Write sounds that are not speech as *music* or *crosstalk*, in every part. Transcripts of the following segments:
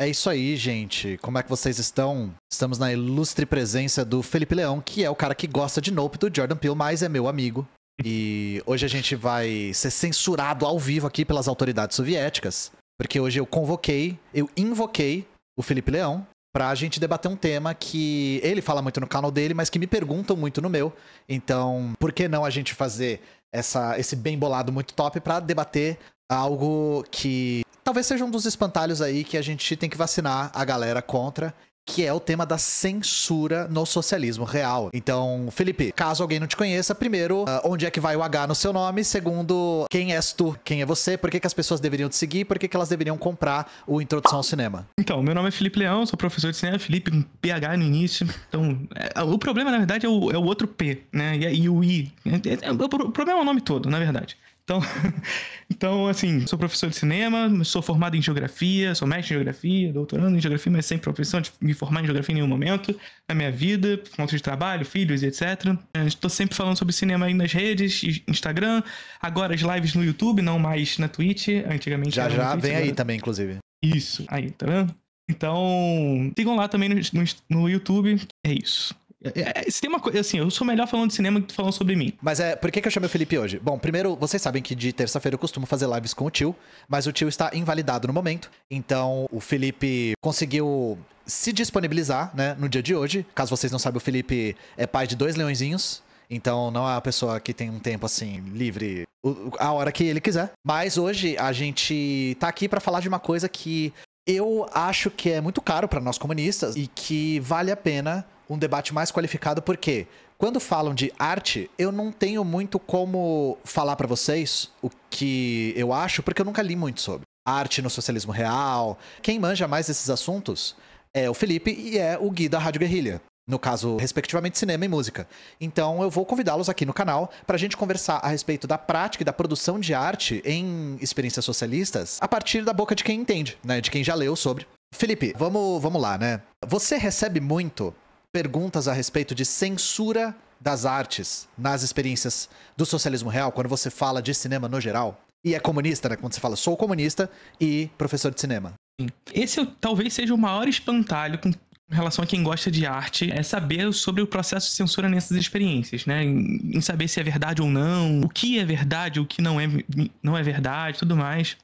É isso aí, gente. Como é que vocês estão? Estamos na ilustre presença do Felipe Leão, que é o cara que gosta de Nope do Jordan Peele, mas é meu amigo. E hoje a gente vai ser censurado ao vivo aqui pelas autoridades soviéticas, porque hoje eu convoquei, eu invoquei o Felipe Leão pra gente debater um tema que ele fala muito no canal dele, mas que me perguntam muito no meu. Então, por que não a gente fazer essa, esse bem bolado muito top para debater algo que talvez seja um dos espantalhos aí que a gente tem que vacinar a galera contra que é o tema da censura no socialismo real. Então, Felipe, caso alguém não te conheça, primeiro, uh, onde é que vai o H no seu nome? Segundo, quem és tu? Quem é você? Por que, que as pessoas deveriam te seguir? Por que, que elas deveriam comprar o Introdução ao Cinema? Então, meu nome é Felipe Leão, sou professor de cinema, Felipe, um PH no início. Então, é, o problema, na verdade, é o, é o outro P, né? E, é, e o I. É, é, é o problema é o nome todo, na verdade. Então, *laughs* então, assim, sou professor de cinema, sou formado em geografia, sou mestre em geografia, doutorando em geografia, mas sem profissão de tipo, me formar em geografia em nenhum momento na minha vida, por conta de trabalho, filhos e etc. É, estou sempre falando sobre cinema aí nas redes, Instagram, agora as lives no YouTube, não mais na Twitch, antigamente. Já já, Twitch, vem agora... aí também, inclusive. Isso, aí, tá vendo? Então, sigam lá também no, no, no YouTube, é isso. É, é, se tem uma coisa, assim, eu sou melhor falando de cinema que falando sobre mim. Mas é, por que, que eu chamei o Felipe hoje? Bom, primeiro, vocês sabem que de terça-feira eu costumo fazer lives com o tio, mas o tio está invalidado no momento. Então, o Felipe conseguiu se disponibilizar, né, no dia de hoje. Caso vocês não saibam, o Felipe é pai de dois leõezinhos. Então, não é a pessoa que tem um tempo, assim, livre a hora que ele quiser. Mas hoje a gente tá aqui para falar de uma coisa que eu acho que é muito caro para nós comunistas e que vale a pena um debate mais qualificado, porque quando falam de arte, eu não tenho muito como falar para vocês o que eu acho, porque eu nunca li muito sobre arte no socialismo real. Quem manja mais desses assuntos é o Felipe e é o Gui da Rádio Guerrilha. No caso, respectivamente, cinema e música. Então, eu vou convidá-los aqui no canal para a gente conversar a respeito da prática e da produção de arte em experiências socialistas a partir da boca de quem entende, né? De quem já leu sobre. Felipe, vamos, vamos lá, né? Você recebe muito perguntas a respeito de censura das artes nas experiências do socialismo real, quando você fala de cinema no geral. E é comunista, né? Quando você fala sou comunista e professor de cinema. Esse talvez seja o maior espantalho com em relação a quem gosta de arte, é saber sobre o processo de censura nessas experiências, né? Em, saber se é verdade ou não, o que é verdade, o que não é, não é verdade, tudo mais.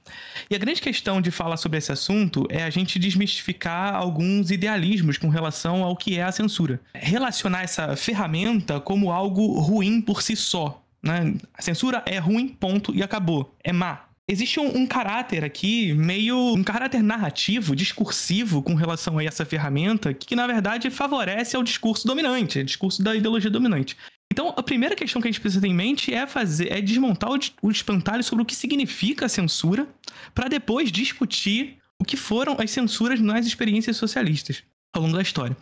E a grande questão de falar sobre esse assunto é a gente desmistificar alguns idealismos com relação ao que é a censura. Relacionar essa ferramenta como algo ruim por si só. Né? A censura é ruim, ponto, e acabou. É má, Existe um, um, caráter aqui, meio um caráter narrativo, discursivo com relação a essa ferramenta, que, que na verdade favorece ao discurso dominante, ao discurso da ideologia dominante. Então, a primeira questão que a gente precisa ter em mente é fazer, é desmontar o, o espantalho sobre o que significa a censura, para depois discutir o que foram as censuras nas experiências socialistas ao longo da história.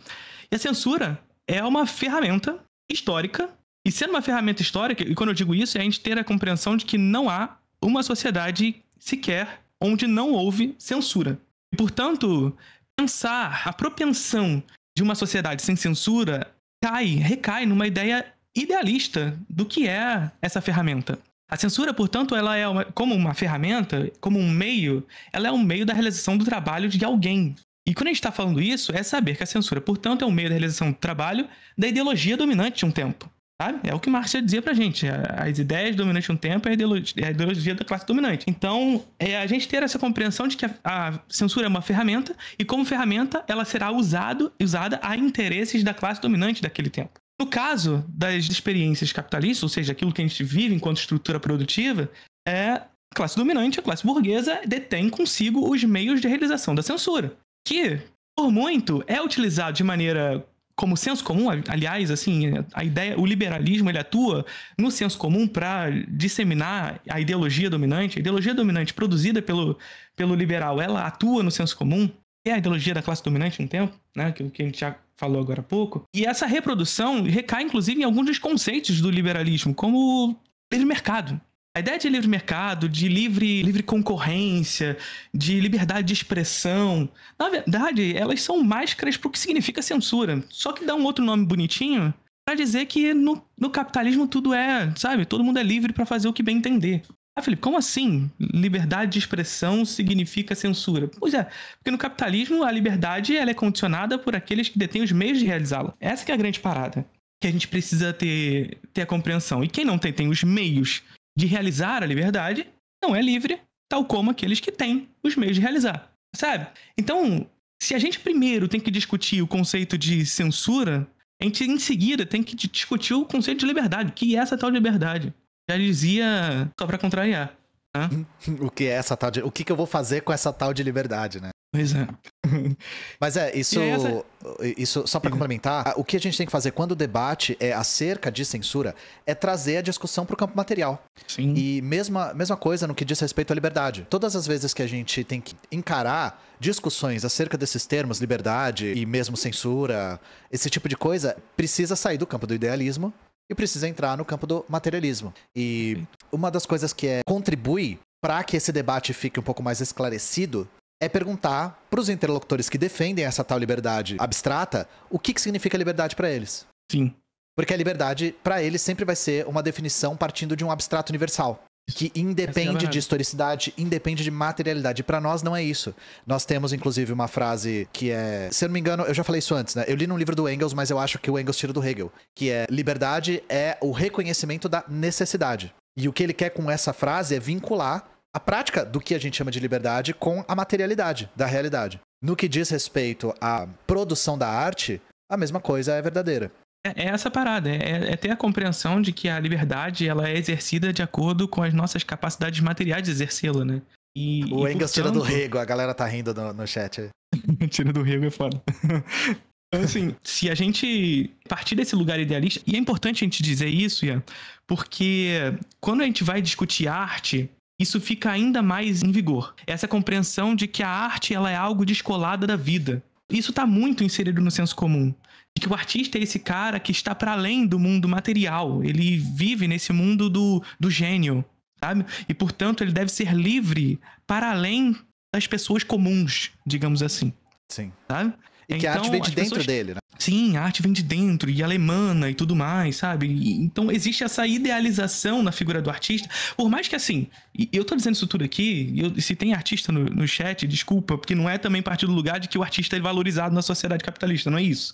E a censura é uma ferramenta histórica, e sendo uma ferramenta histórica, e quando eu digo isso, é a gente ter a compreensão de que não há uma sociedade sequer onde não houve censura. E, portanto, pensar a propensão de uma sociedade sem censura cai, recai numa ideia idealista do que é essa ferramenta. A censura, portanto, ela é uma, como uma ferramenta, como um meio, ela é um meio da realização do trabalho de alguém. E quando a gente está falando isso, é saber que a censura, portanto, é um meio da realização do trabalho da ideologia dominante de um tempo. Sabe? É o que Marx dizia pra gente. As ideias dominantes de um tempo é a ideologia, da classe dominante. Então, é a gente ter essa compreensão de que a, a censura é uma ferramenta e, como ferramenta, ela será usado, usada a interesses da classe dominante daquele tempo. No caso das experiências capitalistas, ou seja, aquilo que a gente vive enquanto estrutura produtiva, é a classe dominante, a classe burguesa, detém consigo os meios de realização da censura, que, por muito, é utilizado de maneira como senso comum, aliás, assim, a ideia, o liberalismo ele atua no senso comum para disseminar a ideologia dominante. A ideologia dominante produzida pelo, pelo liberal, ela atua no senso comum. É a ideologia da classe dominante um tempo, né? Aquilo que a gente já falou agora há pouco. E essa reprodução recai, inclusive, em alguns dos conceitos do liberalismo, como o livre mercado. A ideia de livre mercado, de livre, livre concorrência, de liberdade de expressão, na verdade, elas são máscaras para o que significa censura. Só que dá um outro nome bonitinho para dizer que no, no, capitalismo tudo é, sabe, todo mundo é livre para fazer o que bem entender. Ah, Felipe, como assim liberdade de expressão significa censura? Pois é, porque no capitalismo a liberdade ela é condicionada por aqueles que detêm os meios de realizá-la. Essa é a grande parada que a gente precisa ter, ter a compreensão. E quem não tem, tem os meios de realizar a liberdade não é livre, tal como aqueles que têm os meios de realizar, sabe? Então, se a gente primeiro tem que discutir o conceito de censura, a gente em seguida tem que discutir o conceito de liberdade, o que é essa tal de liberdade. Já dizia, só para contrariar. Né? *laughs* o que é essa tal de. O que, que eu vou fazer com essa tal de liberdade, né? Pois é. *laughs* Mas é, isso, essa... isso só para complementar, o que a gente tem que fazer quando o debate é acerca de censura é trazer a discussão para o campo material. Sim. E mesma, mesma coisa no que diz respeito à liberdade. Todas as vezes que a gente tem que encarar discussões acerca desses termos, liberdade e mesmo censura, esse tipo de coisa, precisa sair do campo do idealismo e precisa entrar no campo do materialismo. E uma das coisas que é contribui para que esse debate fique um pouco mais esclarecido é perguntar para os interlocutores que defendem essa tal liberdade abstrata o que, que significa liberdade para eles. Sim. Porque a liberdade, para eles, sempre vai ser uma definição partindo de um abstrato universal. Que independe é de historicidade, independe de materialidade. Para nós não é isso. Nós temos, inclusive, uma frase que é. Se eu não me engano, eu já falei isso antes, né? Eu li num livro do Engels, mas eu acho que o Engels tira do Hegel. Que é: liberdade é o reconhecimento da necessidade. E o que ele quer com essa frase é vincular a prática do que a gente chama de liberdade com a materialidade da realidade. No que diz respeito à produção da arte, a mesma coisa é verdadeira. É, é essa parada, é, é, é, ter a compreensão de que a liberdade ela é exercida de acordo com as nossas capacidades materiais de exercê-la, né? E, o e, Engels portanto... tira do rego, a galera tá rindo no, no chat. *laughs* tira do rego é foda. *laughs* Então, assim, se a gente partir desse lugar idealista, e é importante a gente dizer isso, Ian, porque quando a gente vai discutir arte, isso fica ainda mais em vigor. Essa compreensão de que a arte ela é algo descolada da vida. Isso está muito inserido no senso comum. De que o artista é esse cara que está para além do mundo material. Ele vive nesse mundo do, do gênio, sabe? E, portanto, ele deve ser livre para além das pessoas comuns, digamos assim. Sim. Sabe? E que então, a arte vem então, de dentro pessoas... dele, né? Sim, a arte vem de dentro, e alemana e tudo mais, sabe? E, então existe essa idealização na figura do artista. Por mais que assim, eu tô dizendo isso tudo aqui, eu, se tem artista no, no chat, desculpa, porque não é também partir do lugar de que o artista é valorizado na sociedade capitalista, não é isso.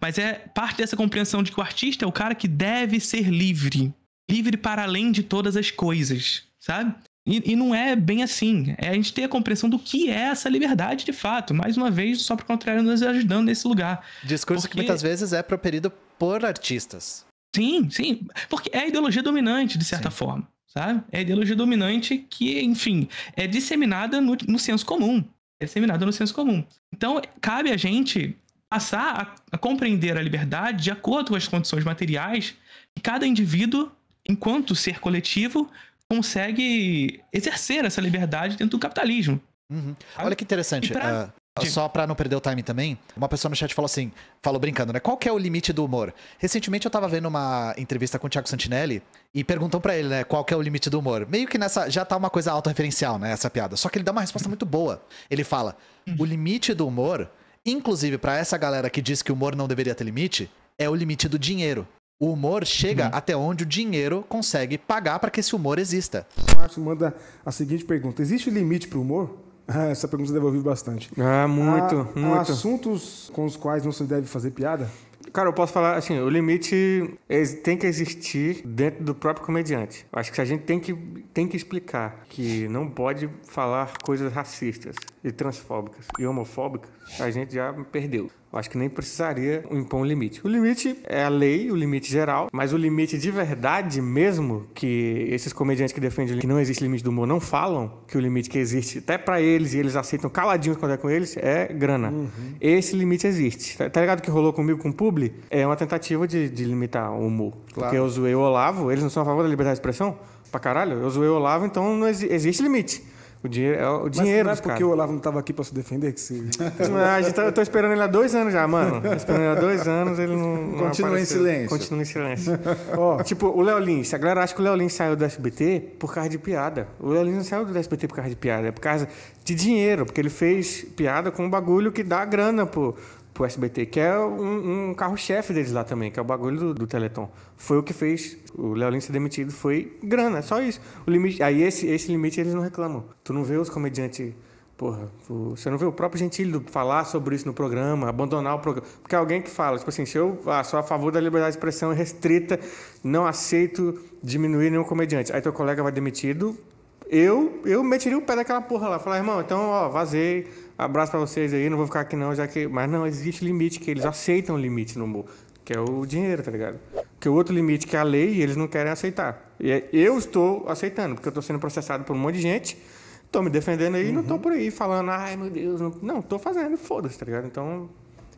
Mas é parte dessa compreensão de que o artista é o cara que deve ser livre. Livre para além de todas as coisas, sabe? E, e, não é bem assim. É a gente ter a compreensão do que é essa liberdade de fato. Mais uma vez, só para contrário, nos ajudando nesse lugar. Discurso Porque... que muitas vezes é proferido por artistas. Sim, sim. Porque é a ideologia dominante, de certa sim. forma. Sabe? É a ideologia dominante que, enfim, é disseminada no, no senso comum. É disseminada no senso comum. Então, cabe a gente passar a, a compreender a liberdade de acordo com as condições materiais que cada indivíduo, enquanto ser coletivo, consegue exercer essa liberdade dentro do capitalismo. Uhum. Olha que interessante. Pra... Uh, só para não perder o time também, uma pessoa no chat falou assim, falou brincando, né? Qual que é o limite do humor? Recentemente eu tava vendo uma entrevista com o Thiago Santinelli e perguntam para ele, né, qual que é o limite do humor? Meio que nessa já tá uma coisa autorreferencial, né, essa piada. Só que ele dá uma resposta muito boa. Ele fala: hum. "O limite do humor, inclusive para essa galera que diz que o humor não deveria ter limite, é o limite do dinheiro. O humor chega hum. até onde o dinheiro consegue pagar para que esse humor exista. O Márcio manda a seguinte pergunta: existe limite para o humor? *laughs* Essa pergunta devolvi bastante. Ah, muito, há, muito. Há assuntos com os quais não se deve fazer piada? Cara, eu posso falar assim, o limite tem que existir dentro do próprio comediante. Acho que a gente tem que, tem que explicar que não pode falar coisas racistas e transfóbicas e homofóbicas a gente já perdeu. Eu acho que nem precisaria impor um limite. O limite é a lei, o limite geral, mas o limite de verdade mesmo, que esses comediantes que defendem que não existe limite do humor não falam, que o limite que existe até para eles e eles aceitam caladinhos quando é com eles, é grana. Uhum. Esse limite existe. Tá, tá ligado que rolou comigo com o Publi? É uma tentativa de, de limitar o humor. Claro. Porque eu zoei o Olavo, eles não são a favor da liberdade de expressão? Pra caralho, eu zoei o Olavo, então não existe limite. O dinheiro é o dinheiro. Mas não é porque o Olavo não estava aqui para se defender que se. Não, tá, eu tô esperando ele há dois anos já, mano. Tô esperando ele há dois anos, ele não. Continua não em silêncio. Continua em silêncio. oh, tipo, o Léo Lins, a galera acha que o Léo Lins saiu do SBT por causa de piada. O Léo Lins não saiu do SBT por causa de piada, é por causa de dinheiro, porque ele fez piada com um bagulho que dá grana pro, pro SBT, que é um, um carro-chefe deles lá também, que é o bagulho do, do Teleton. Foi o que fez o Léo Lins ser demitido, foi grana, só isso. O limite, aí esse, esse limite eles não reclamam. Tu não vê os comediantes Porra, você não vê o próprio Gentilho falar sobre isso no programa, abandonar o programa. Porque alguém que fala, tipo assim, se eu ah, sou a favor da liberdade de expressão restrita, não aceito diminuir nenhum comediante. Aí teu colega vai demitido, eu eu meteria o pé daquela porra lá. Falar, irmão, então, ó, vazei, Abraço para vocês aí, não vou ficar aqui não, já que. Mas não, existe limite, que eles aceitam limite no humor, que é o dinheiro, tá ligado? Que o outro limite, que é a lei, eles não querem aceitar. E é, eu estou aceitando, porque eu estou sendo processado por um monte de gente, estou me defendendo aí, uhum. não estou por aí falando, ai meu Deus, não, não estou fazendo, foda-se, tá ligado? Então,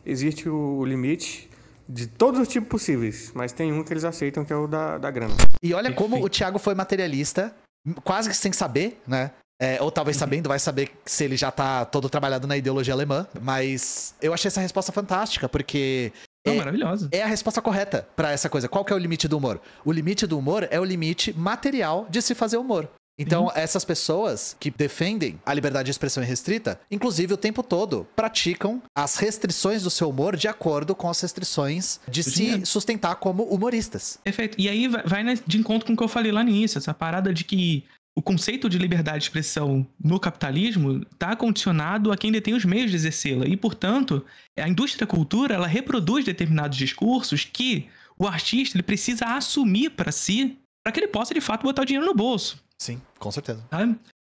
existe o limite, de todos os tipos possíveis, mas tem um que eles aceitam que é o da, da grana. E olha Enfim. como o Thiago foi materialista, quase que sem saber, né? É, ou talvez uhum. sabendo, vai saber se ele já tá todo trabalhado na ideologia alemã. Mas eu achei essa resposta fantástica, porque. é, maravilhosa. É a resposta correta para essa coisa. Qual que é o limite do humor? O limite do humor é o limite material de se fazer humor. Então, uhum. essas pessoas que defendem a liberdade de expressão irrestrita, inclusive o tempo todo, praticam as restrições do seu humor de acordo com as restrições de o se dinheiro. sustentar como humoristas. Perfeito. E aí vai de encontro com o que eu falei lá no início, essa parada de que o conceito de liberdade de expressão no capitalismo está condicionado a quem detém os meios de exercê-la. E, portanto, a indústria cultura ela reproduz determinados discursos que o artista ele precisa assumir para si para que ele possa, de fato, botar o dinheiro no bolso. Sim, com certeza.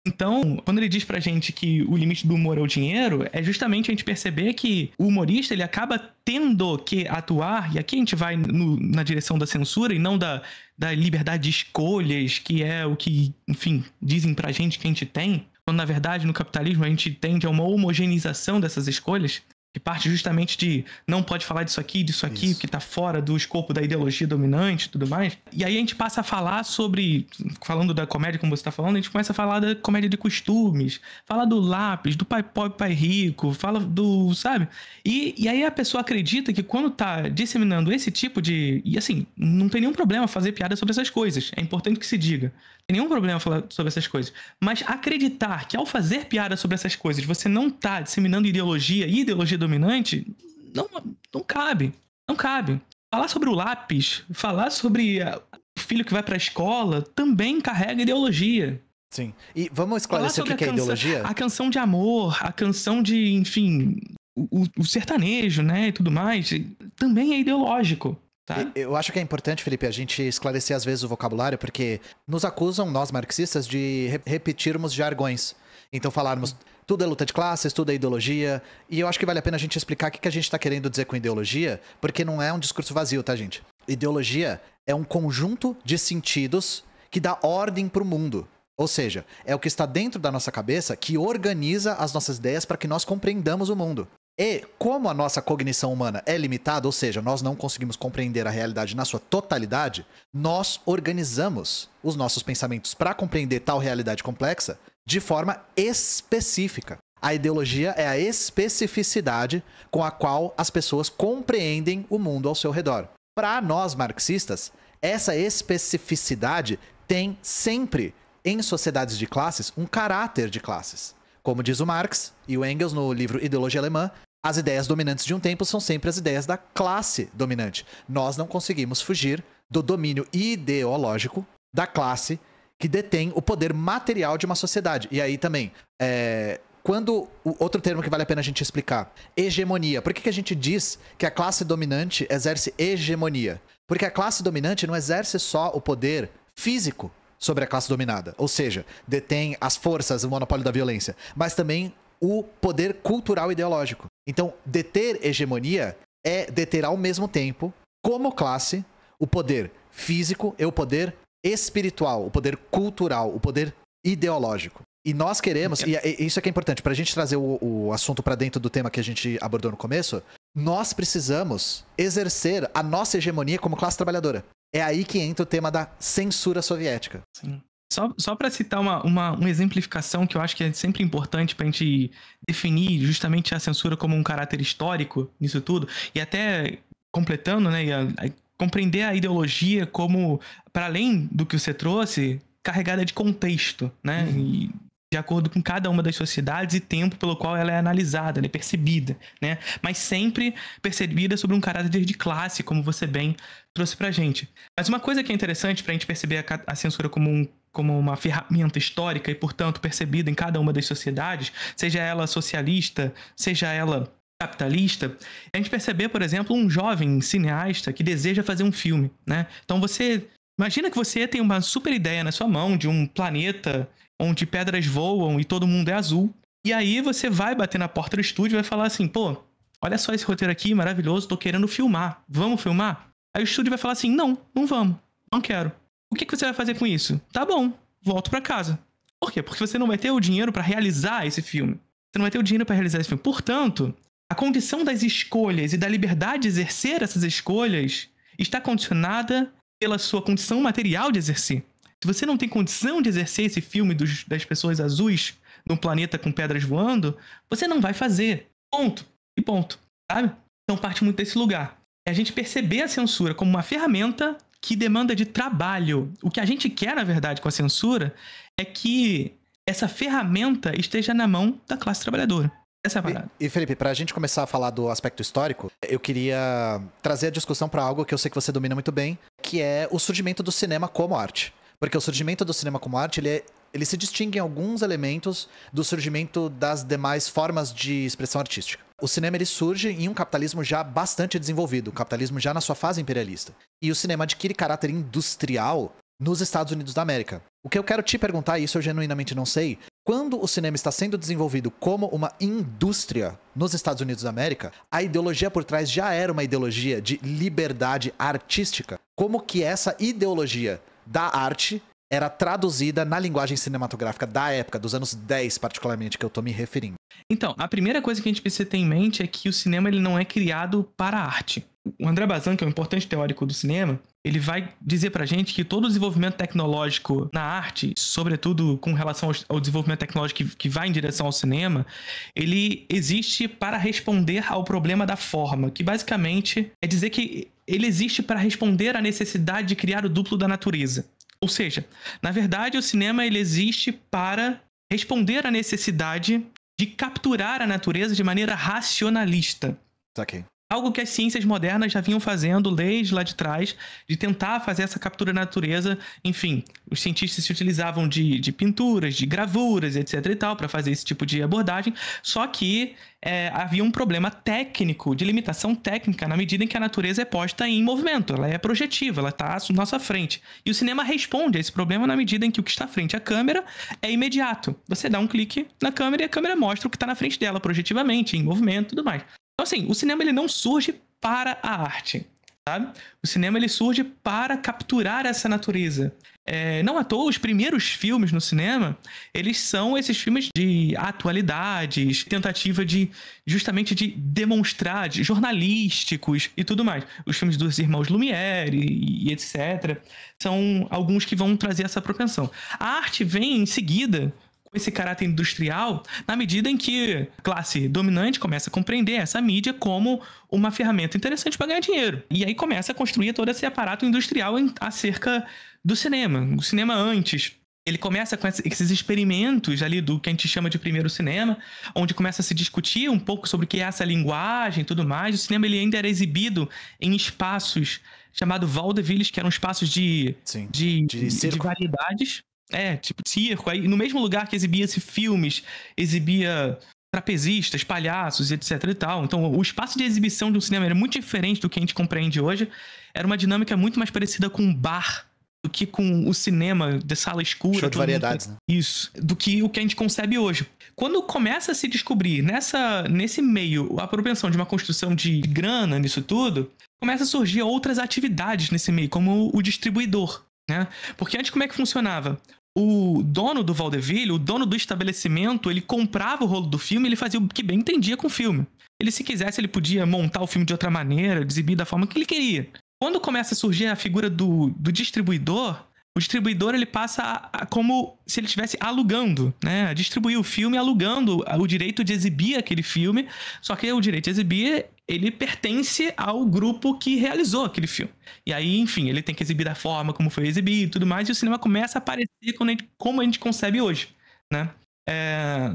Então, quando ele diz pra gente que o limite do humor é o dinheiro, é justamente a gente perceber que o humorista ele acaba tendo que atuar, e aqui a gente vai no, na direção da censura e não da, da liberdade de escolhas, que é o que, enfim, dizem pra gente que a gente tem, quando na verdade no capitalismo a gente tende a uma homogeneização dessas escolhas que parte justamente de não pode falar disso aqui, disso aqui, Isso. que está fora do escopo da ideologia dominante e tudo mais. E aí a gente passa a falar sobre, falando da comédia como você está falando, a gente começa a falar da comédia de costumes, fala do lápis, do pai pobre, pai rico, fala do, sabe? E, e aí a pessoa acredita que quando está disseminando esse tipo de... E assim, não tem nenhum problema fazer piada sobre essas coisas, é importante que se diga tem nenhum problema falar sobre essas coisas. Mas acreditar que ao fazer piada sobre essas coisas você não está disseminando ideologia e ideologia dominante, não, não cabe. Não cabe. Falar sobre o lápis, falar sobre eh, o filho que vai para a escola, também carrega ideologia. Sim. E vamos esclarecer o que, que é ideologia? A canção de amor, a canção de, enfim, o, o sertanejo, né, e tudo mais, também é ideológico. Tá? Eu acho que é importante, Felipe, a gente esclarecer às vezes o vocabulário, porque nos acusam, nós marxistas, de re repetirmos jargões. Então falarmos tudo é luta de classes, tudo é ideologia. E eu acho que vale a pena a gente explicar o que a gente está querendo dizer com ideologia, porque não é um discurso vazio, tá, gente? Ideologia é um conjunto de sentidos que dá ordem para o mundo. Ou seja, é o que está dentro da nossa cabeça que organiza as nossas ideias para que nós compreendamos o mundo. E é, como a nossa cognição humana é limitada, ou seja, nós não conseguimos compreender a realidade na sua totalidade, nós organizamos os nossos pensamentos para compreender tal realidade complexa de forma específica. A ideologia é a especificidade com a qual as pessoas compreendem o mundo ao seu redor. Para nós marxistas, essa especificidade tem sempre, em sociedades de classes, um caráter de classes. Como diz o Marx e o Engels no livro Ideologia Alemã, as ideias dominantes de um tempo são sempre as ideias da classe dominante. Nós não conseguimos fugir do domínio ideológico da classe que detém o poder material de uma sociedade. E aí também, é, quando. Outro termo que vale a pena a gente explicar: hegemonia. Por que, que a gente diz que a classe dominante exerce hegemonia? Porque a classe dominante não exerce só o poder físico sobre a classe dominada, ou seja, detém as forças, o monopólio da violência, mas também o poder cultural ideológico. Então, deter hegemonia é deter ao mesmo tempo, como classe, o poder físico e o poder espiritual, o poder cultural, o poder ideológico. E nós queremos, e isso é que é importante, para a gente trazer o, o assunto para dentro do tema que a gente abordou no começo, nós precisamos exercer a nossa hegemonia como classe trabalhadora. É aí que entra o tema da censura soviética. Sim. Só, só para citar uma, uma, uma exemplificação que eu acho que é sempre importante para a gente definir justamente a censura como um caráter histórico nisso tudo, e até completando, né, a, a, compreender a ideologia como, para além do que você trouxe, carregada de contexto, né? Uhum. E, de acordo com cada uma das sociedades e tempo pelo qual ela é analisada, ela é percebida, né? Mas sempre percebida sobre um caráter de classe, como você bem trouxe a gente. Mas uma coisa que é interessante para a gente perceber a, a censura como um como uma ferramenta histórica e, portanto, percebida em cada uma das sociedades, seja ela socialista, seja ela capitalista, a gente perceber, por exemplo, um jovem cineasta que deseja fazer um filme, né? Então você imagina que você tem uma super ideia na sua mão de um planeta onde pedras voam e todo mundo é azul. E aí você vai bater na porta do estúdio e vai falar assim: "Pô, olha só esse roteiro aqui, maravilhoso, tô querendo filmar. Vamos filmar?" Aí o estúdio vai falar assim: "Não, não vamos. Não quero." O que, que você vai fazer com isso? Tá bom, volto para casa. Por quê? Porque você não vai ter o dinheiro para realizar esse filme. Você não vai ter o dinheiro para realizar esse filme. Portanto, a condição das escolhas e da liberdade de exercer essas escolhas está condicionada pela sua condição material de exercer. Se você não tem condição de exercer esse filme dos, das pessoas azuis num planeta com pedras voando, você não vai fazer. Ponto. E ponto. Sabe? Então parte muito desse lugar. É a gente perceber a censura como uma ferramenta que demanda de trabalho. O que a gente quer, na verdade, com a censura é que essa ferramenta esteja na mão da classe trabalhadora. Essa é a parada. E, e Felipe, para a gente começar a falar do aspecto histórico, eu queria trazer a discussão para algo que eu sei que você domina muito bem, que é o surgimento do cinema como arte. Porque o surgimento do cinema como arte, ele, é, ele se distingue em alguns elementos do surgimento das demais formas de expressão artística. O cinema ele surge em um capitalismo já bastante desenvolvido, o capitalismo já na sua fase imperialista. E o cinema adquire caráter industrial nos Estados Unidos da América. O que eu quero te perguntar, e isso eu genuinamente não sei, quando o cinema está sendo desenvolvido como uma indústria nos Estados Unidos da América, a ideologia por trás já era uma ideologia de liberdade artística. Como que essa ideologia da arte era traduzida na linguagem cinematográfica da época, dos anos 10 particularmente, que eu tô me referindo. Então, a primeira coisa que a gente precisa ter em mente é que o cinema ele não é criado para a arte o André Bazin, que é um importante teórico do cinema, ele vai dizer pra gente que todo o desenvolvimento tecnológico na arte, sobretudo com relação ao desenvolvimento tecnológico que, vai em direção ao cinema, ele existe para responder ao problema da forma, que basicamente é dizer que ele existe para responder à necessidade de criar o duplo da natureza. Ou seja, na verdade, o cinema ele existe para responder à necessidade de capturar a natureza de maneira racionalista. Tá Algo que as ciências modernas já vinham fazendo leis lá de trás, de tentar fazer essa captura da natureza. Enfim, os cientistas se utilizavam de, de pinturas, de gravuras, etc. e tal, para fazer esse tipo de abordagem. Só que é, havia um problema técnico, de limitação técnica, na medida em que a natureza é posta em movimento, ela é projetiva, ela está à nossa frente. E o cinema responde a esse problema na medida em que o que está à frente à câmera é imediato. Você dá um clique na câmera e a câmera mostra o que está na frente dela, projetivamente, em movimento e tudo mais. Então, assim, o cinema ele não surge para a arte. Sabe? O cinema ele surge para capturar essa natureza. É, não à toa, os primeiros filmes no cinema, eles são esses filmes de atualidades, tentativa de justamente de demonstrar, de jornalísticos e tudo mais. Os filmes dos irmãos Lumière e, e etc. São alguns que vão trazer essa propensão. A arte vem em seguida com esse caráter industrial na medida em que a classe dominante começa a compreender essa mídia como uma ferramenta interessante para ganhar dinheiro. E aí começa a construir todo esse aparato industrial em, acerca do cinema. O cinema antes ele começa com esses experimentos ali do que a gente chama de primeiro cinema, onde começa a se discutir um pouco sobre o que é essa linguagem e tudo mais. O cinema ele ainda era exibido em espaços chamados vaudevilles, que eram espaços de, Sim, de, de, de, de variedades. É, tipo circo. Aí no mesmo lugar que exibia-se filmes, exibia trapezistas, palhaços, etc e tal. Então, o espaço de exibição de um cinema era muito diferente do que a gente compreende hoje. Era uma dinâmica muito mais parecida com um bar do que com o cinema de sala escura. Show de variedades, mundo... né? Isso. Do que o que a gente concebe hoje. Quando começa a se descobrir nessa, nesse meio a propensão de uma construção de grana nisso tudo, começa a surgir outras atividades nesse meio, como o distribuidor. Né? Porque antes como é que funcionava? o dono do Valdeville, o dono do estabelecimento, ele comprava o rolo do filme e ele fazia o que bem entendia com o filme. Ele, se quisesse, ele podia montar o filme de outra maneira, exibir da forma que ele queria. Quando começa a surgir a figura do, do distribuidor, o distribuidor ele passa a, a, como se ele estivesse alugando, né? Distribuir o filme alugando o direito de exibir aquele filme, só que o direito de exibir ele pertence ao grupo que realizou aquele filme. E aí, enfim, ele tem que exibir da forma como foi exibido e tudo mais, e o cinema começa a aparecer como a gente, como a gente concebe hoje, né? É...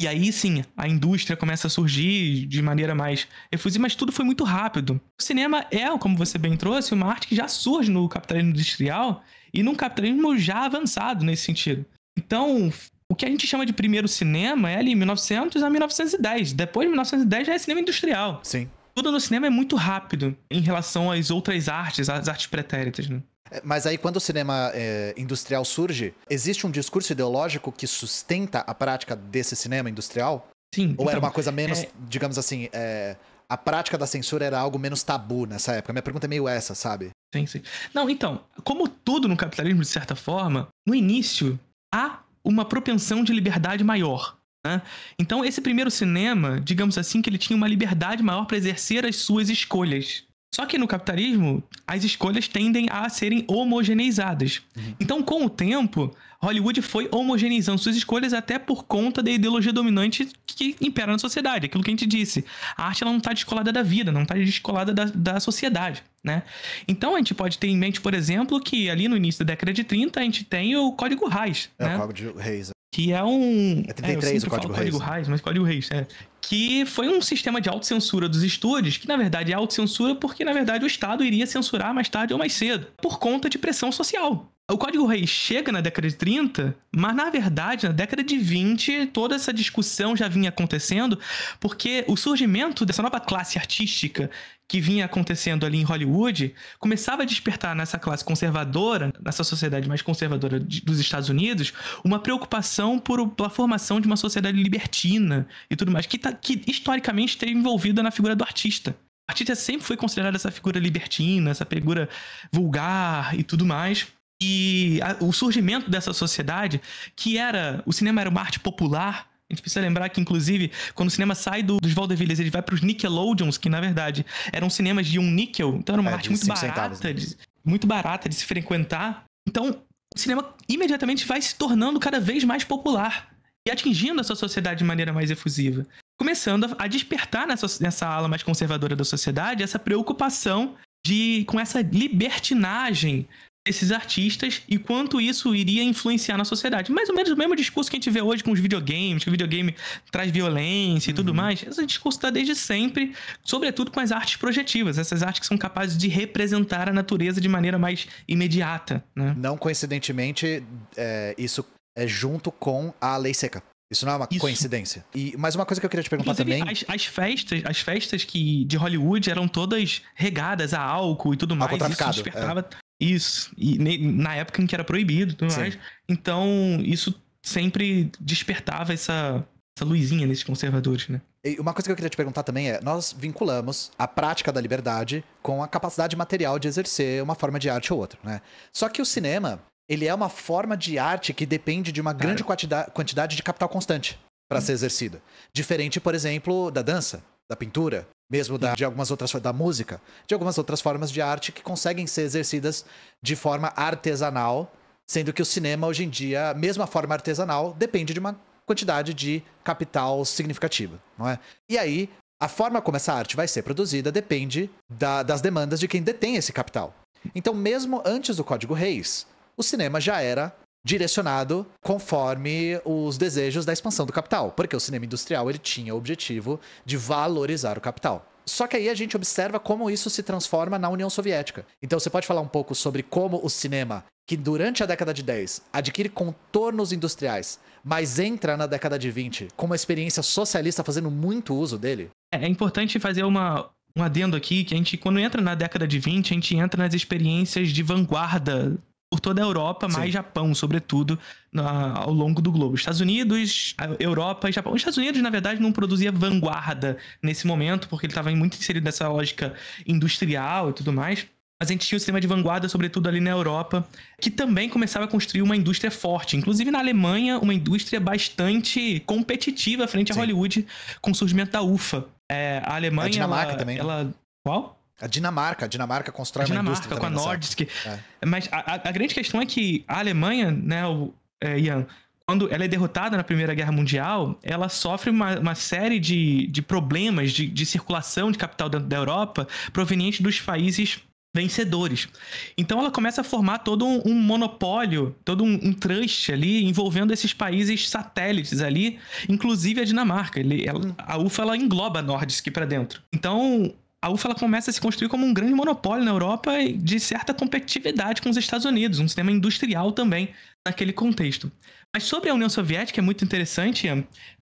E aí, sim, a indústria começa a surgir de maneira mais efusiva, mas tudo foi muito rápido. O cinema é, como você bem trouxe, uma arte que já surge no capitalismo industrial e num capitalismo já avançado nesse sentido. Então, o que a gente chama de primeiro cinema é ali 1900 a 1910. Depois de 1910 já é cinema industrial. Sim. Tudo no cinema é muito rápido em relação às outras artes, às artes pretéritas, né? É, mas aí, quando o cinema é, industrial surge, existe um discurso ideológico que sustenta a prática desse cinema industrial? Sim. Ou então, era uma coisa menos, é... digamos assim, é, a prática da censura era algo menos tabu nessa época? Minha pergunta é meio essa, sabe? Sim, sim. Não, então, como tudo no capitalismo, de certa forma, no início, há uma propensão de liberdade maior. Né? Então, esse primeiro cinema, digamos assim, que ele tinha uma liberdade maior para exercer as suas escolhas. Só que no capitalismo, as escolhas tendem a serem homogeneizadas. Uhum. Então, com o tempo, Hollywood foi homogeneizando suas escolhas até por conta da ideologia dominante que impera na sociedade, aquilo que a gente disse. A arte ela não está descolada da vida, não está descolada da, da sociedade. Né? Então a gente pode ter em mente, por exemplo, que ali no início da década de 30 a gente tem o Código Reis. É né? o Código Reis. É. Que é um. É 33 é, o Código, Reis. Código Reis. Mas Código Reis, é. Que foi um sistema de autocensura dos estúdios, que na verdade é autocensura porque na verdade o Estado iria censurar mais tarde ou mais cedo, por conta de pressão social o Código Rei chega na década de 30, mas na verdade, na década de 20, toda essa discussão já vinha acontecendo, porque o surgimento dessa nova classe artística que vinha acontecendo ali em Hollywood começava a despertar nessa classe conservadora, nessa sociedade mais conservadora dos Estados Unidos, uma preocupação por, pela formação de uma sociedade libertina e tudo mais, que, tá, que historicamente esteve envolvida na figura do artista. O artista sempre foi considerado essa figura libertina, essa figura vulgar e tudo mais e a, o surgimento dessa sociedade, que era. O cinema era uma arte popular. A gente precisa lembrar que, inclusive, quando o cinema sai do, dos Valdevilles, ele vai para os Nickelodeons, que na verdade eram cinemas de um níquel, então era uma é, arte muito barata, centavos, né? de, muito barata de se frequentar. Então, o cinema imediatamente vai se tornando cada vez mais popular e atingindo essa sociedade de maneira mais efusiva. Começando a despertar nessa, nessa ala mais conservadora da sociedade essa preocupação de com essa libertinagem desses artistas e quanto isso iria influenciar na sociedade. Mais ou menos o mesmo discurso que a gente vê hoje com os videogames, que o videogame traz violência e tudo uhum. mais. Esse discurso está desde sempre, sobretudo com as artes projetivas, essas artes que são capazes de representar a natureza de maneira mais imediata. Né? Não coincidentemente, é, isso é junto com a lei seca. Isso não é uma Isso. coincidência. E mais uma coisa que eu queria te perguntar Inclusive, também. As, as, festas, as festas que de Hollywood eram todas regadas a álcool e tudo mais. Isso é. despertava isso. E na época em que era proibido tudo mais. Então, isso sempre despertava essa, essa luzinha nesses conservadores, né? E uma coisa que eu queria te perguntar também é: nós vinculamos a prática da liberdade com a capacidade material de exercer uma forma de arte ou outra, né? Só que o cinema, ele é uma forma de arte que depende de uma grande quantidade de capital constante para hum. ser exercida. Diferente, por exemplo, da dança, da pintura, mesmo da, de algumas outras da música, de algumas outras formas de arte que conseguem ser exercidas de forma artesanal, sendo que o cinema hoje em dia, mesmo a forma artesanal, depende de uma quantidade de capital significativa, não é? E aí, a forma como essa arte vai ser produzida depende da, das demandas de quem detém esse capital. Então, mesmo antes do Código Reis, o cinema já era direcionado conforme os desejos da expansão do capital, porque o cinema industrial ele tinha o objetivo de valorizar o capital. Só que aí a gente observa como isso se transforma na União Soviética. Então você pode falar um pouco sobre como o cinema, que durante a década de 10 adquire contornos industriais, mas entra na década de 20 com uma experiência socialista fazendo muito uso dele? É, é, importante fazer uma, um adendo aqui que a gente, quando entra na década de 20, a gente entra nas experiências de vanguarda por toda a Europa, Sim. mais Japão, sobretudo, na, ao longo do globo. Estados Unidos, Europa e Japão. Os Estados Unidos, na verdade, não produzia vanguarda nesse momento, porque ele estava muito inserido nessa lógica industrial e tudo mais. Mas a gente tinha o sistema de vanguarda, sobretudo ali na Europa, que também começava a construir uma indústria forte. Inclusive na Alemanha, uma indústria bastante competitiva frente a Hollywood, com o surgimento da UFA. É, a Alemanha. A Dinamarca ela, também. Né? Ela... Qual? A Dinamarca, a Dinamarca constrói a Dinamarca, uma indústria. Com a Nordisk. É. Mas a, a, grande questão é que a Alemanha, né, o, é, Ian, quando ela é derrotada na Primeira Guerra Mundial, ela sofre uma, uma série de, de problemas de, de circulação de capital dentro da Europa proveniente dos países vencedores. Então ela começa a formar todo um, um monopólio, todo um, um, trust ali envolvendo esses países satélites ali, inclusive a Dinamarca. Ele, ela, a UFA ela engloba a Nordisk para dentro. Então a UFA começa a se construir como um grande monopólio na Europa e de certa competitividade com os Estados Unidos, um sistema industrial também naquele contexto. Mas sobre a União Soviética é muito interessante,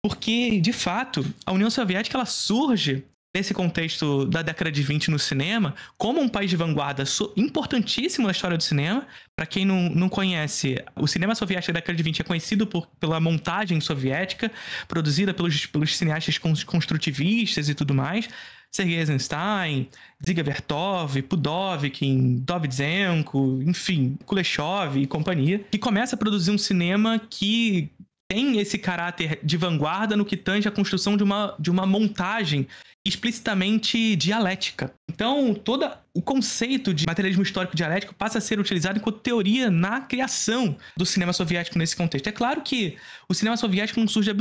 porque de fato a União Soviética ela surge nesse contexto da década de 20 no cinema, como um país de vanguarda importantíssimo na história do cinema. Para quem não, não conhece, o cinema soviético da década de 20 é conhecido por, pela montagem soviética, produzida pelos, pelos cineastas construtivistas e tudo mais. Sergei Eisenstein, Ziga Vertov, Pudovkin, Dovzhenko, enfim, Kuleshov e companhia, que começa a produzir um cinema que tem esse caráter de vanguarda no que tange a construção de uma, de uma montagem explicitamente dialética. Então, todo o conceito de materialismo histórico dialético passa a ser utilizado enquanto teoria na criação do cinema soviético nesse contexto. É claro que o cinema soviético não surge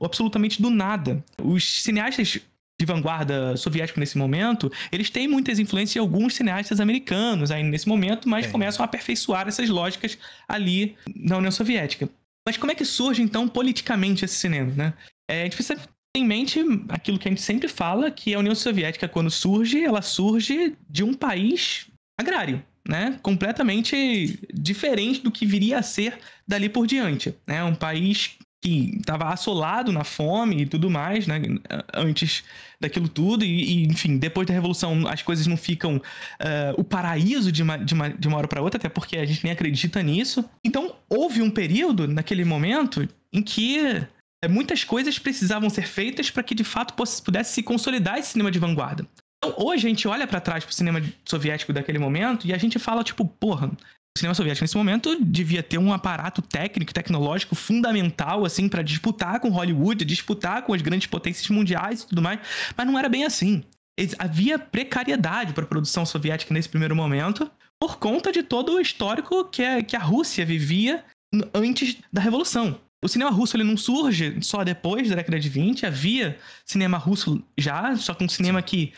absolutamente do nada. Os cineastas de vanguarda soviético nesse momento, eles têm muitas influências de alguns cineastas americanos ainda nesse momento, mas é. começam a aperfeiçoar essas lógicas ali na União Soviética. Mas como é que surge, então, politicamente esse cinema, né? É, a gente precisa ter em mente aquilo que a gente sempre fala, que a União Soviética, quando surge, ela surge de um país agrário, né? Completamente diferente do que viria a ser dali por diante, né? Um país que estava assolado na fome e tudo mais, né? Antes daquilo tudo. E, e enfim, depois da Revolução as coisas não ficam uh, o paraíso de uma, de uma, de uma hora para outra, até porque a gente nem acredita nisso. Então, houve um período, naquele momento, em que eh, muitas coisas precisavam ser feitas para que de fato pudesse se consolidar esse cinema de vanguarda. Então, hoje a gente olha para trás pro cinema soviético daquele momento e a gente fala, tipo, porra, o cinema soviético nesse momento devia ter um aparato técnico, tecnológico fundamental assim para disputar com Hollywood, disputar com as grandes potências mundiais e tudo mais, mas não era bem assim. Havia precariedade para a produção soviética nesse primeiro momento por conta de todo o histórico que a, é, que a Rússia vivia antes da revolução. O cinema russo ele não surge só depois da década de 20, havia cinema russo já, só que um cinema que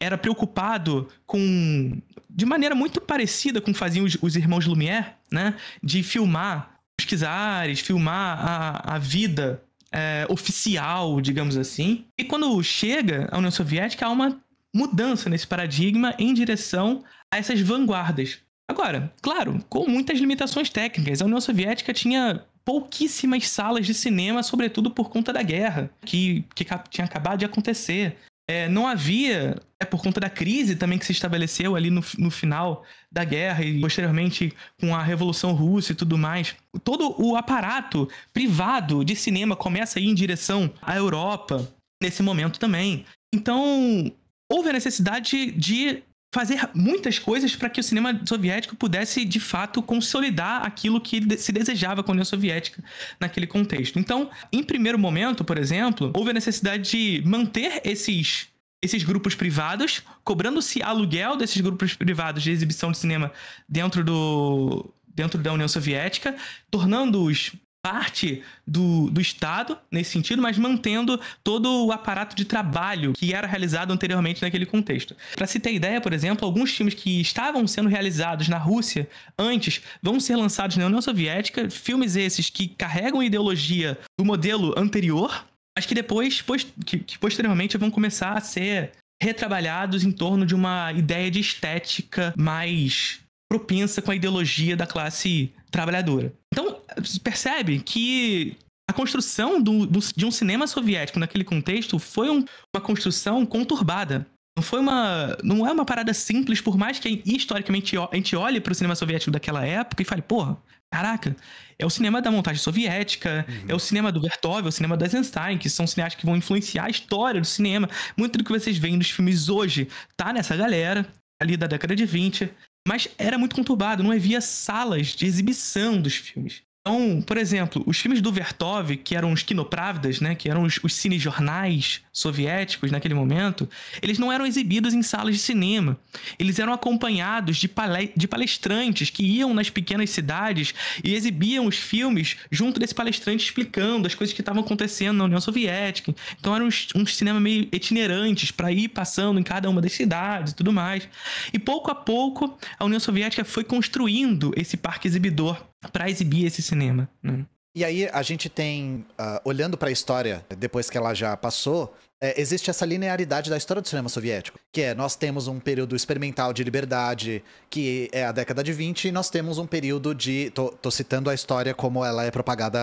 era preocupado com de maneira muito parecida com faziam os, os irmãos Lumière, né? De filmar pesquisares, filmar a, a vida é, oficial, digamos assim. E quando chega a União Soviética, há uma mudança nesse paradigma em direção a essas vanguardas. Agora, claro, com muitas limitações técnicas, a União Soviética tinha pouquíssimas salas de cinema, sobretudo por conta da guerra que, que tinha acabado de acontecer é, não havia, é por conta da crise também que se estabeleceu ali no, no final da guerra e posteriormente com a Revolução Russa e tudo mais, todo o aparato privado de cinema começa a ir em direção à Europa nesse momento também. Então, houve a necessidade de fazer muitas coisas para que o cinema soviético pudesse de fato consolidar aquilo que se desejava com a União Soviética naquele contexto. Então, em primeiro momento, por exemplo, houve a necessidade de manter esses esses grupos privados, cobrando-se aluguel desses grupos privados de exibição de cinema dentro do dentro da União Soviética, tornando-os parte do, do Estado nesse sentido, mas mantendo todo o aparato de trabalho que era realizado anteriormente naquele contexto. Para se ter ideia, por exemplo, alguns filmes que estavam sendo realizados na Rússia antes vão ser lançados na União Soviética, filmes esses que carregam ideologia do modelo anterior, mas que depois, post, que, que posteriormente vão começar a ser retrabalhados em torno de uma ideia de estética mais propensa com a ideologia da classe trabalhadora. Então, percebe que a construção do, do, de um cinema soviético naquele contexto foi um, uma construção conturbada. Não foi uma. Não é uma parada simples, por mais que historicamente a gente olhe para o cinema soviético daquela época e fale, porra, caraca, é o cinema da montagem soviética, uhum. é o cinema do Vertov, é o cinema do Eisenstein, que são cineastas que vão influenciar a história do cinema. Muito do que vocês veem nos filmes hoje tá nessa galera, ali da década de 20. Mas era muito conturbado, não havia salas de exibição dos filmes. Então, por exemplo, os filmes do Vertov, que eram os kinoprávidas, né, que eram os, os cinejornais soviéticos naquele momento, eles não eram exibidos em salas de cinema. Eles eram acompanhados de, de palestrantes que iam nas pequenas cidades e exibiam os filmes junto desse palestrante explicando as coisas que estavam acontecendo na União Soviética. Então eram uns, uns cinemas meio itinerantes para ir passando em cada uma das cidades e tudo mais. E pouco a pouco a União Soviética foi construindo esse parque exibidor para exibir esse cinema. Né? E aí a gente tem, uh, olhando para a história depois que ela já passou, é, existe essa linearidade da história do cinema soviético, que é nós temos um período experimental de liberdade, que é a década de 20, e nós temos um período de. Tô, tô citando a história como ela é propagada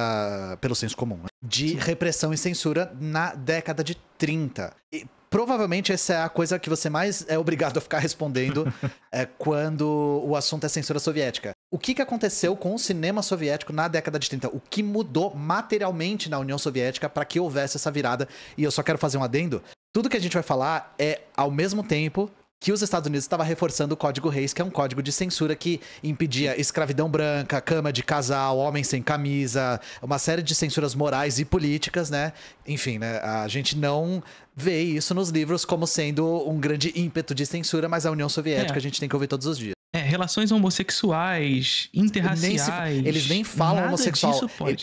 pelo senso comum, né? de repressão e censura na década de 30. E Provavelmente essa é a coisa que você mais é obrigado a ficar respondendo *laughs* é, quando o assunto é censura soviética. O que, que aconteceu com o cinema soviético na década de 30? O que mudou materialmente na União Soviética para que houvesse essa virada? E eu só quero fazer um adendo. Tudo que a gente vai falar é, ao mesmo tempo, que os Estados Unidos estava reforçando o Código Reis, que é um código de censura que impedia escravidão branca, cama de casal, homem sem camisa, uma série de censuras morais e políticas, né? Enfim, né? A gente não vê isso nos livros como sendo um grande ímpeto de censura, mas a União Soviética é. a gente tem que ouvir todos os dias. É, relações homossexuais, interraciais. Nem se, eles nem falam homossexual.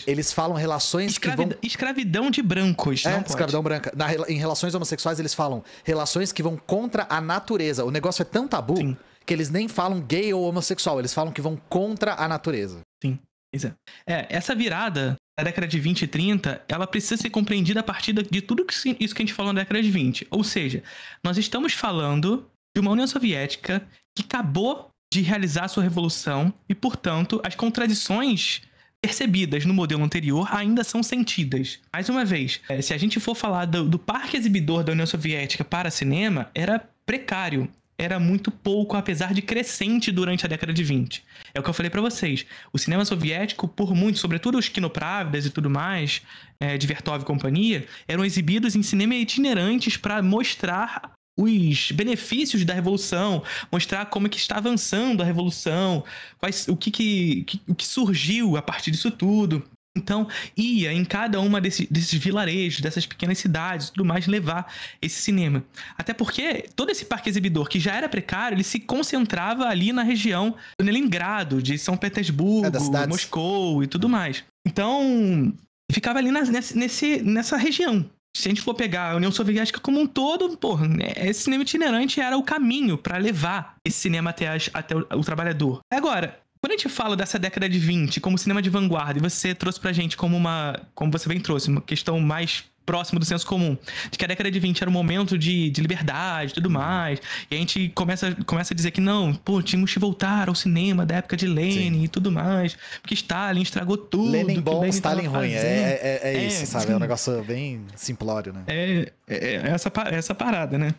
Eles falam relações Escravid... que vão. Escravidão de brancos, é, Escravidão branca. Na, em relações homossexuais, eles falam relações que vão contra a natureza. O negócio é tão tabu Sim. que eles nem falam gay ou homossexual. Eles falam que vão contra a natureza. Sim. Exato. É. é, essa virada a década de 20 e 30, ela precisa ser compreendida a partir de tudo isso que a gente falou na década de 20. Ou seja, nós estamos falando de uma União Soviética que acabou de realizar sua revolução e, portanto, as contradições percebidas no modelo anterior ainda são sentidas. Mais uma vez, eh, se a gente for falar do, do parque exibidor da União Soviética para cinema, era precário era muito pouco, apesar de crescente durante a década de 20. É o que eu falei para vocês. O cinema soviético, por muito, sobretudo os Kinoprávidas e tudo mais, é, de Vertov e companhia, eram exibidos em cinema itinerantes para mostrar os benefícios da revolução, mostrar como é que está avançando a revolução, quais, o que, que, que, o que surgiu a partir disso tudo. Então, ia em cada uma desse, desses vilarejos, dessas pequenas cidades tudo mais, levar esse cinema. Até porque todo esse parque exibidor, que já era precário, ele se concentrava ali na região do Leningrado, de São Petersburgo, é Moscou e tudo mais. Então, ficava ali nesse, nessa região. Se a gente for pegar a União Soviética como um todo, porra, né, esse cinema itinerante era o caminho para levar esse cinema até, as, até o, o trabalhador. Agora, quando a gente fala dessa década de 20 como cinema de vanguarda, e você trouxe pra gente como uma. Como você bem trouxe, uma questão mais próxima do senso comum. De que a década de 20 era um momento de, de liberdade e tudo mais. E a gente começa, começa a dizer que não, pô, tínhamos que voltar ao cinema da época de Lenin sim. e tudo mais. Porque Stalin estragou tudo. Lenin bom, Lenin Stalin ruim. É, é, é, é, é, isso, sabe? É um negócio bem simplório, né? É, é, é essa, essa parada, né?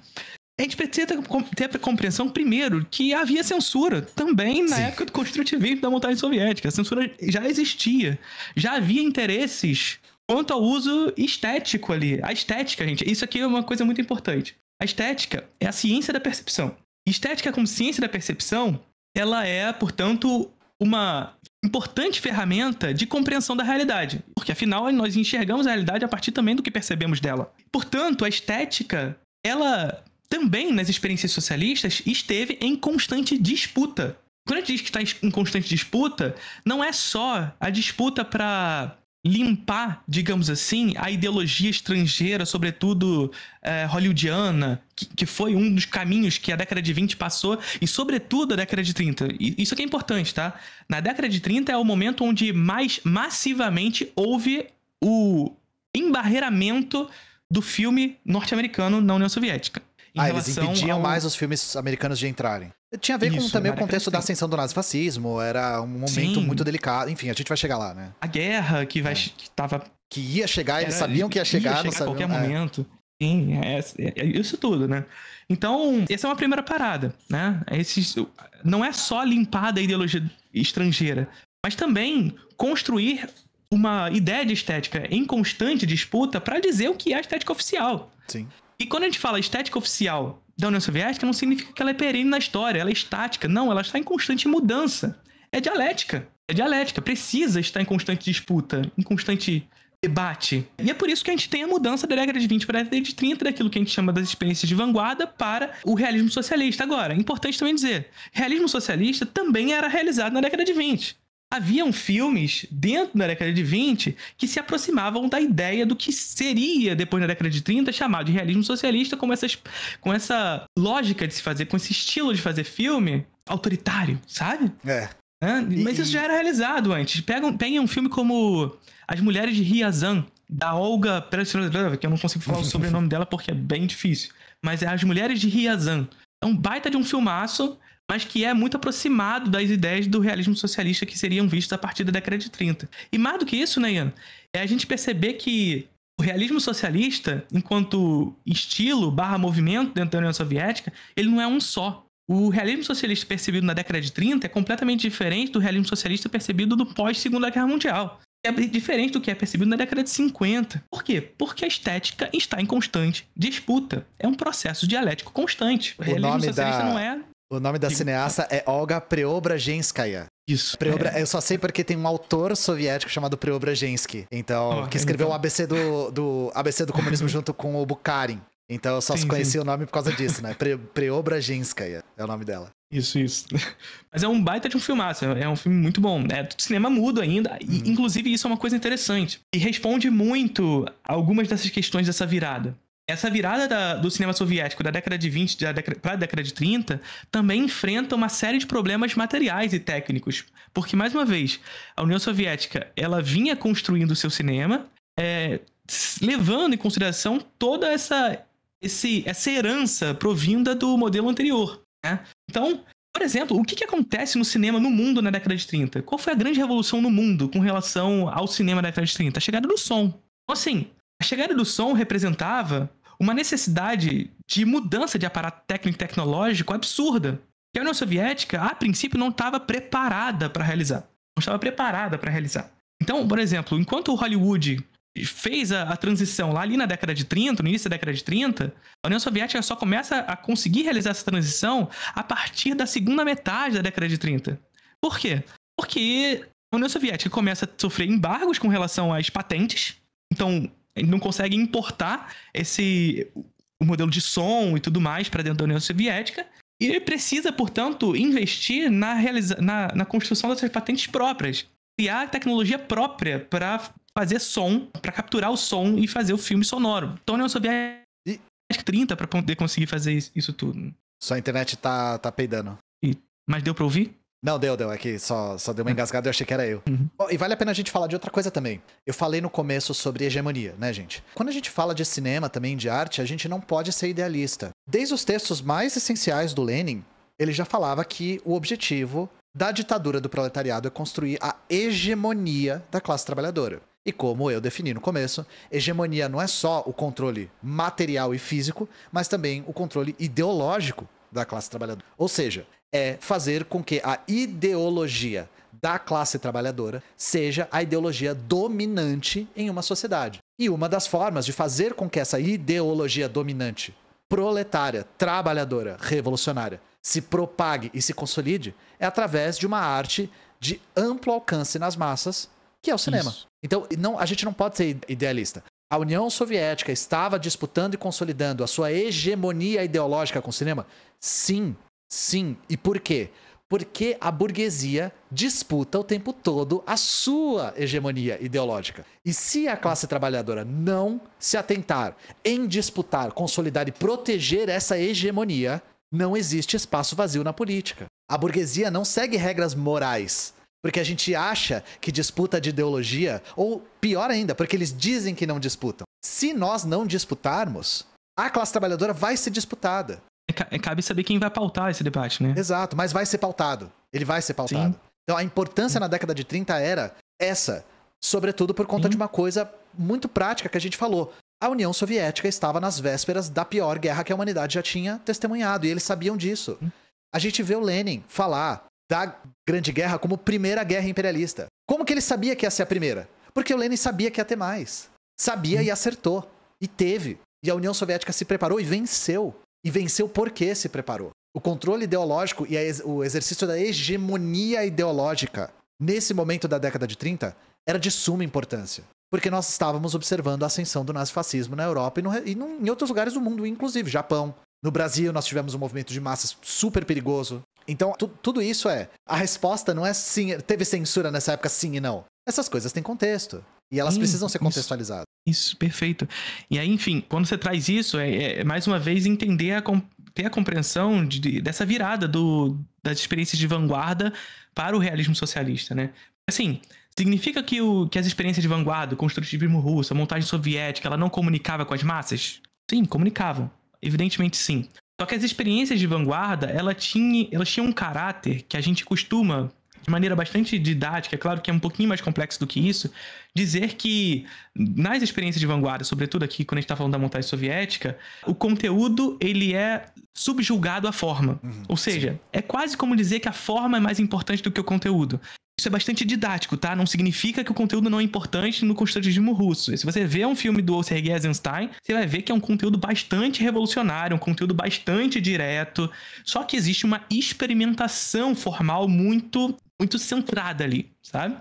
a gente precisa ter a compreensão, primeiro, que havia censura também na Sim. época do construtivismo da montagem soviética. A censura já existia. Já havia interesses quanto ao uso estético ali. A estética, gente, isso aqui é uma coisa muito importante. A estética é a ciência da percepção. Estética como ciência da percepção, ela é, portanto, uma importante ferramenta de compreensão da realidade, porque afinal nós enxergamos a realidade a partir também do que percebemos dela. Portanto, a estética, ela também nas experiências socialistas esteve em constante disputa. Quando a gente diz que está em constante disputa, não é só a disputa para limpar, digamos assim, a ideologia estrangeira, sobretudo é, hollywoodiana, que, que, foi um dos caminhos que a década de 20 passou, e sobretudo a década de 30. E, isso aqui é importante, tá? Na década de 30 é o momento onde mais massivamente houve o embarreiramento do filme norte-americano na União Soviética ah, eles impediam ao... mais os filmes americanos de entrarem. Tinha a ver Isso, com também o contexto da ascensão do nazifascismo, era um momento Sim. muito delicado. Enfim, a gente vai chegar lá, né? A guerra que, vai, é. que tava. Que ia chegar, era, eles sabiam que ia chegar, ia chegar não sabiam. A qualquer é. momento. Sim, é, é, é, isso tudo, né? Então, essa é uma primeira parada, né? É não é só limpar da ideologia estrangeira, mas também construir uma ideia de estética em constante disputa para dizer o que é a estética oficial. Sim. E quando a gente fala estética oficial da União Soviética, não significa que ela é perene na história, ela é estática. Não, ela está em constante mudança. É dialética. É dialética. Precisa estar em constante disputa, em constante debate. E é por isso que a gente tem a mudança da década de 20 para a década de 30, daquilo que a gente chama das experiências de vanguarda, para o realismo socialista. Agora, é importante também dizer: realismo socialista também era realizado na década de 20 haviam filmes dentro da década de 20 que se aproximavam da ideia do que seria depois na década de 30 chamado de realismo socialista, com, essas, com essa lógica de se fazer, com esse estilo de fazer filme autoritário, sabe? É. é? Mas isso já era realizado antes. Pegam, pega um filme como As Mulheres de Riazan, da Olga Perestreleva, que eu não consigo falar o sobrenome dela porque é bem difícil. Mas é As Mulheres de Riazan. É um baita de um filmaço mas que é muito aproximado das ideias do realismo socialista que seriam vistas a partir da década de 30. E mais do que isso, né, Ian? É a gente perceber que o realismo socialista, enquanto estilo barra movimento dentro da União Soviética, ele não é um só. O realismo socialista percebido na década de 30 é completamente diferente do realismo socialista percebido no pós-Segunda Guerra Mundial. É diferente do que é percebido na década de 50. Por quê? Porque a estética está em constante disputa. É um processo dialético constante. O, o realismo socialista da... não é o nome da cineasta é Olga Preobrazhenskaya. Isso. Preobra... É. Eu só sei porque tem um autor soviético chamado Preobrazhensky. então, oh, que escreveu então... o ABC do, do ABC do comunismo *laughs* junto com o Bukharin. Então eu só sim, conheci sim. o nome por causa disso, né? Pre é o nome dela. Isso, isso. *laughs* Mas é um baita de um filmaço, é um filme muito bom. É cinema mudo ainda, e, hum. inclusive isso é uma coisa interessante. E responde muito algumas dessas questões dessa virada essa virada da, do cinema soviético da década de 20 para a década de 30 também enfrenta uma série de problemas materiais e técnicos. Porque, mais uma vez, a União Soviética ela vinha construindo o seu cinema, é, levando em consideração toda essa, esse, essa herança provinda do modelo anterior. Né? Então, por exemplo, o que, que acontece no cinema no mundo na década de 30? Qual foi a grande revolução no mundo com relação ao cinema da década de 30? A chegada do som. Então, assim, a chegada do som representava uma necessidade de mudança de aparato técnico e tecnológico absurda, que a União Soviética, a princípio, não estava preparada para realizar. Não estava preparada para realizar. Então, por exemplo, enquanto o Hollywood fez a, a, transição lá ali na década de 30, no início da década de 30, a União Soviética só começa a conseguir realizar essa transição a partir da segunda metade da década de 30. Por quê? Porque a União Soviética começa a sofrer embargos com relação às patentes. Então, não consegue importar esse o modelo de som e tudo mais para dentro da União Soviética. E ele precisa, portanto, investir na, realiza na, na construção dessas patentes próprias, criar tecnologia própria para fazer som, para capturar o som e fazer o filme sonoro. Então a União Soviética e... 30 para poder conseguir fazer isso tudo. Só a internet tá, tá peidando. E... Mas deu para ouvir? Não, deu, deu. É que só, só deu uma uhum. engasgada e eu achei que era eu. Uhum. Bom, e vale a pena a gente falar de outra coisa também. Eu falei no começo sobre hegemonia, né, gente? Quando a gente fala de cinema também, de arte, a gente não pode ser idealista. Desde os textos mais essenciais do Lenin, ele já falava que o objetivo da ditadura do proletariado é construir a hegemonia da classe trabalhadora. E como eu defini no começo, hegemonia não é só o controle material e físico, mas também o controle ideológico da classe trabalhadora. Ou seja, é fazer com que a ideologia da classe trabalhadora seja a ideologia dominante em uma sociedade. E uma das formas de fazer com que essa ideologia dominante, proletária, trabalhadora, revolucionária, se propague e se consolide é através de uma arte de amplo alcance nas massas, que é o cinema. Isso. Então, não, a gente não pode ser idealista. A União Soviética estava disputando e consolidando a sua hegemonia ideológica com o cinema? Sim, Sim, e por quê? Porque a burguesia disputa o tempo todo a sua hegemonia ideológica. E se a classe trabalhadora não se atentar em disputar, consolidar e proteger essa hegemonia, não existe espaço vazio na política. A burguesia não segue regras morais, porque a gente acha que disputa de ideologia, ou pior ainda, porque eles dizem que não disputam. Se nós não disputarmos, a classe trabalhadora vai ser disputada. É é cabe saber quem vai pautar esse debate, né? Exato, mas vai ser pautado. Ele vai ser pautado. Sim. Então a importância Sim. na década de 30 era essa, sobretudo por conta Sim. de uma coisa muito prática que a gente falou. A União Soviética estava nas vésperas da pior guerra que a humanidade já tinha testemunhado, e eles sabiam disso. A gente vê o Lenin falar da Grande Guerra como primeira guerra imperialista. Como que ele sabia que ia ser a primeira? Porque o Lenin sabia que ia ter mais. Sabia e acertou. E teve. E a União Soviética se preparou e venceu e venceu porque se preparou. O controle ideológico e o exercício da hegemonia ideológica nesse momento da década de 30 era de suma importância. Porque nós estávamos observando a ascensão do nazifascismo na Europa e, no, e no, em outros lugares do mundo, inclusive Japão. No Brasil, nós tivemos um movimento de massas super perigoso. Então, tu, tudo isso é. A resposta não é sim. Teve censura nessa época, sim e não. Essas coisas têm contexto. E elas precisam ser contextualizadas. Isso, isso, perfeito. E aí, enfim, quando você traz isso, é, é, é mais uma vez entender a, ter a compreensão de, dessa virada do, das experiências de vanguarda para o realismo socialista, né? Assim, significa que, o, que as experiências de vanguarda, o construtivismo russo, a montagem soviética, ela não comunicava com as massas? Sim, comunicavam. Evidentemente sim. Só que as experiências de vanguarda, ela tinha, elas tinham um caráter que a gente costuma de maneira bastante didática, é claro que é um pouquinho mais complexo do que isso, dizer que nas experiências de vanguarda, sobretudo aqui quando a gente está falando da montagem soviética, o conteúdo ele é subjulgado à forma. Uhum, Ou seja, sim. é quase como dizer que a forma é mais importante do que o conteúdo. Isso é bastante didático, tá? Não significa que o conteúdo não é importante no constantismo russo. Se você vê um filme do Sergei Eisenstein, você vai ver que é um conteúdo bastante revolucionário, um conteúdo bastante direto. Só que existe uma experimentação formal muito muito centrada ali, sabe?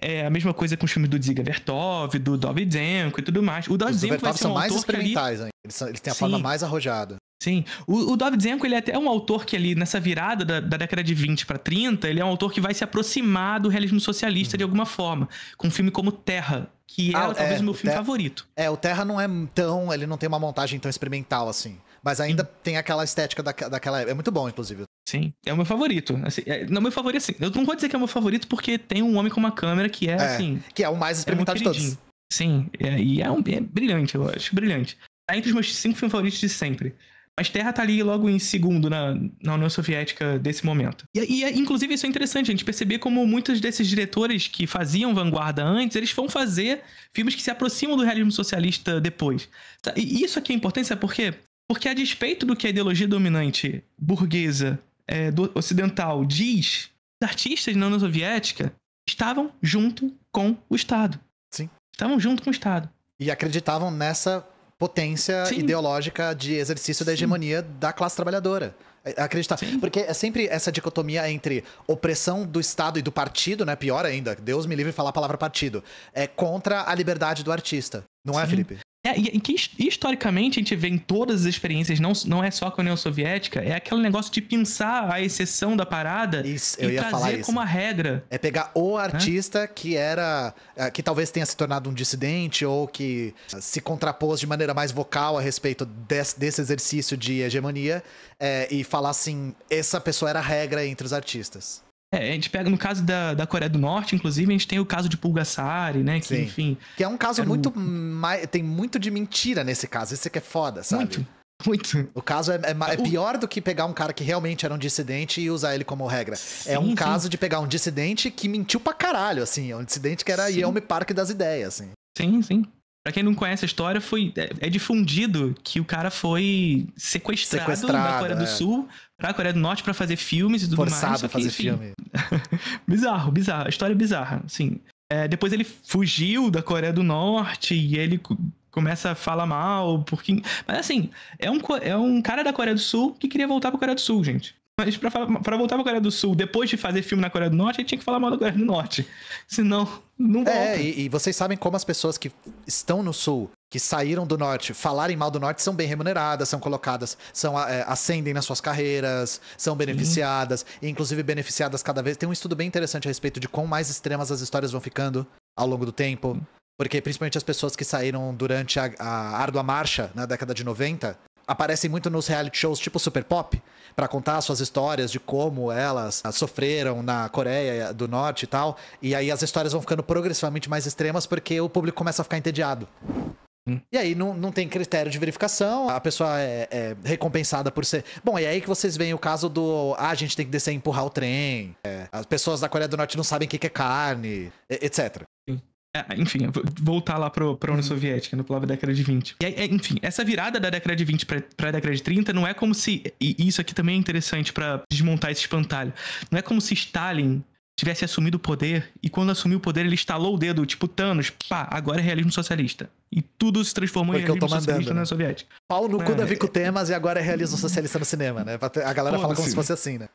É a mesma coisa com os filmes do Ziga Vertov, do Dovzhenko e tudo mais. O Dovzhenko vai ser um são mais experimentais, ali... Né? eles, são, eles têm a forma fala mais arrojada. Sim, o, o Dovzhenko ele é até um autor que ali nessa virada da, da década de 20 para 30, ele é um autor que vai se aproximar do realismo socialista uhum. de alguma forma, com um filme como Terra, que é ah, é talvez é, o meu filme favorito. É, o Terra não é tão, ele não tem uma montagem tão experimental assim, mas ainda Sim. tem aquela estética da, daquela, é muito bom inclusive, Sim, é o meu favorito. Assim, é, não, meu favorito, assim. Eu não vou dizer que é o meu favorito porque tem um homem com uma câmera que é, é assim. Que é o mais é experimentado é de todos. Sim, é, e é, um, é brilhante, eu acho. Brilhante. Tá entre os meus cinco filmes favoritos de sempre. Mas Terra tá ali logo em segundo na, na União Soviética desse momento. E, e é, inclusive isso é interessante, a gente perceber como muitos desses diretores que faziam vanguarda antes, eles vão fazer filmes que se aproximam do realismo socialista depois. Tá, e isso aqui é importante, sabe por quê? Porque a despeito do que a ideologia dominante burguesa é, do ocidental diz, os artistas na União Soviética estavam junto com o Estado. Sim. Estavam junto com o Estado. E acreditavam nessa potência Sim. ideológica de exercício da hegemonia da classe trabalhadora é, acreditar. Sim. Porque é sempre essa dicotomia entre opressão do Estado e do partido, né? Pior ainda, Deus me livre falar a palavra partido. É contra a liberdade do artista. Não é, Sim. é, Felipe? É, e que historicamente a gente vê em todas as experiências, não, não é só com a União Soviética, é aquele negócio de pensar a exceção da parada isso, e trazer como a regra. É pegar o artista é? que era. É, que talvez tenha se tornado um dissidente ou que se contrapôs de maneira mais vocal a respeito desse, desse exercício de hegemonia é, e falar assim: essa pessoa era a regra entre os artistas. É, a gente pega no caso da, da Coreia do Norte, inclusive, a gente tem o caso de Pulgasari, né? Que, Sim. enfim. Que é um caso muito. O... Mais, tem muito de mentira nesse caso. Isso que é foda, sabe? Muito. Muito. O caso é, é, é pior do que pegar um cara que realmente era um dissidente e usar ele como regra. É sim, é um sim. caso de pegar um dissidente que mentiu pra caralho, assim. É um dissidente que era Yelme Park das ideias, assim. Sim, sim. Pra quem não conhece a história, foi, é, é difundido que o cara foi sequestrado, sequestrado Coreia do é. Sul pra Coreia do Norte para fazer filmes e tudo Forçado mais. Forçado fazer enfim, filme. *laughs* bizarro, bizarro. história é bizarra, assim. É, depois ele fugiu da Coreia do Norte e ele começa a falar mal, porque... Mas assim, é um, é um cara da Coreia do Sul que queria voltar pra Coreia do Sul, gente. Mas pra, pra voltar pra Coreia do Sul, depois de fazer filme na Coreia do Norte, ele tinha que falar mal da Coreia do Norte. Senão, não é, volta. É, e, e vocês sabem como as pessoas que estão no Sul que saíram do norte falarem mal do norte são bem remuneradas, são colocadas, são é, ascendem nas suas carreiras, são beneficiadas, e inclusive beneficiadas cada vez. Tem um estudo bem interessante a respeito de quão mais extremas as histórias vão ficando ao longo do tempo. Sim. Porque principalmente as pessoas que saíram durante a, a árdua marcha na década de 90 aparecem muito nos reality shows tipo Super Pop para contar suas histórias de como elas ah, sofreram na Coreia do Norte e tal. E aí as histórias vão ficando progressivamente mais extremas porque o público começa a ficar entediado. Hum. E aí não, não tem critério de verificação, a pessoa é, é, recompensada por ser. Bom, e é aí que vocês veem o caso do. Ah, a gente tem que descer e empurrar o trem. É, as pessoas da Coreia do Norte não sabem o que é carne, etc. É, enfim, voltar lá pro, a União uhum. Soviética, no final da década de 20. E, é, enfim, essa virada da década de 20 para a década de 30 não é como se. E isso aqui também é interessante para desmontar esse espantalho. Não é como se Stalin tivesse assumido o poder e quando assumiu o poder ele estalou o dedo, tipo Thanos, pá, agora é realismo socialista. E tudo se transformou Porque em realismo socialista né? na soviética. Pau no cu é, da Vico é... Temas e agora é realismo socialista no cinema, né? A galera fala como se fosse assim, né?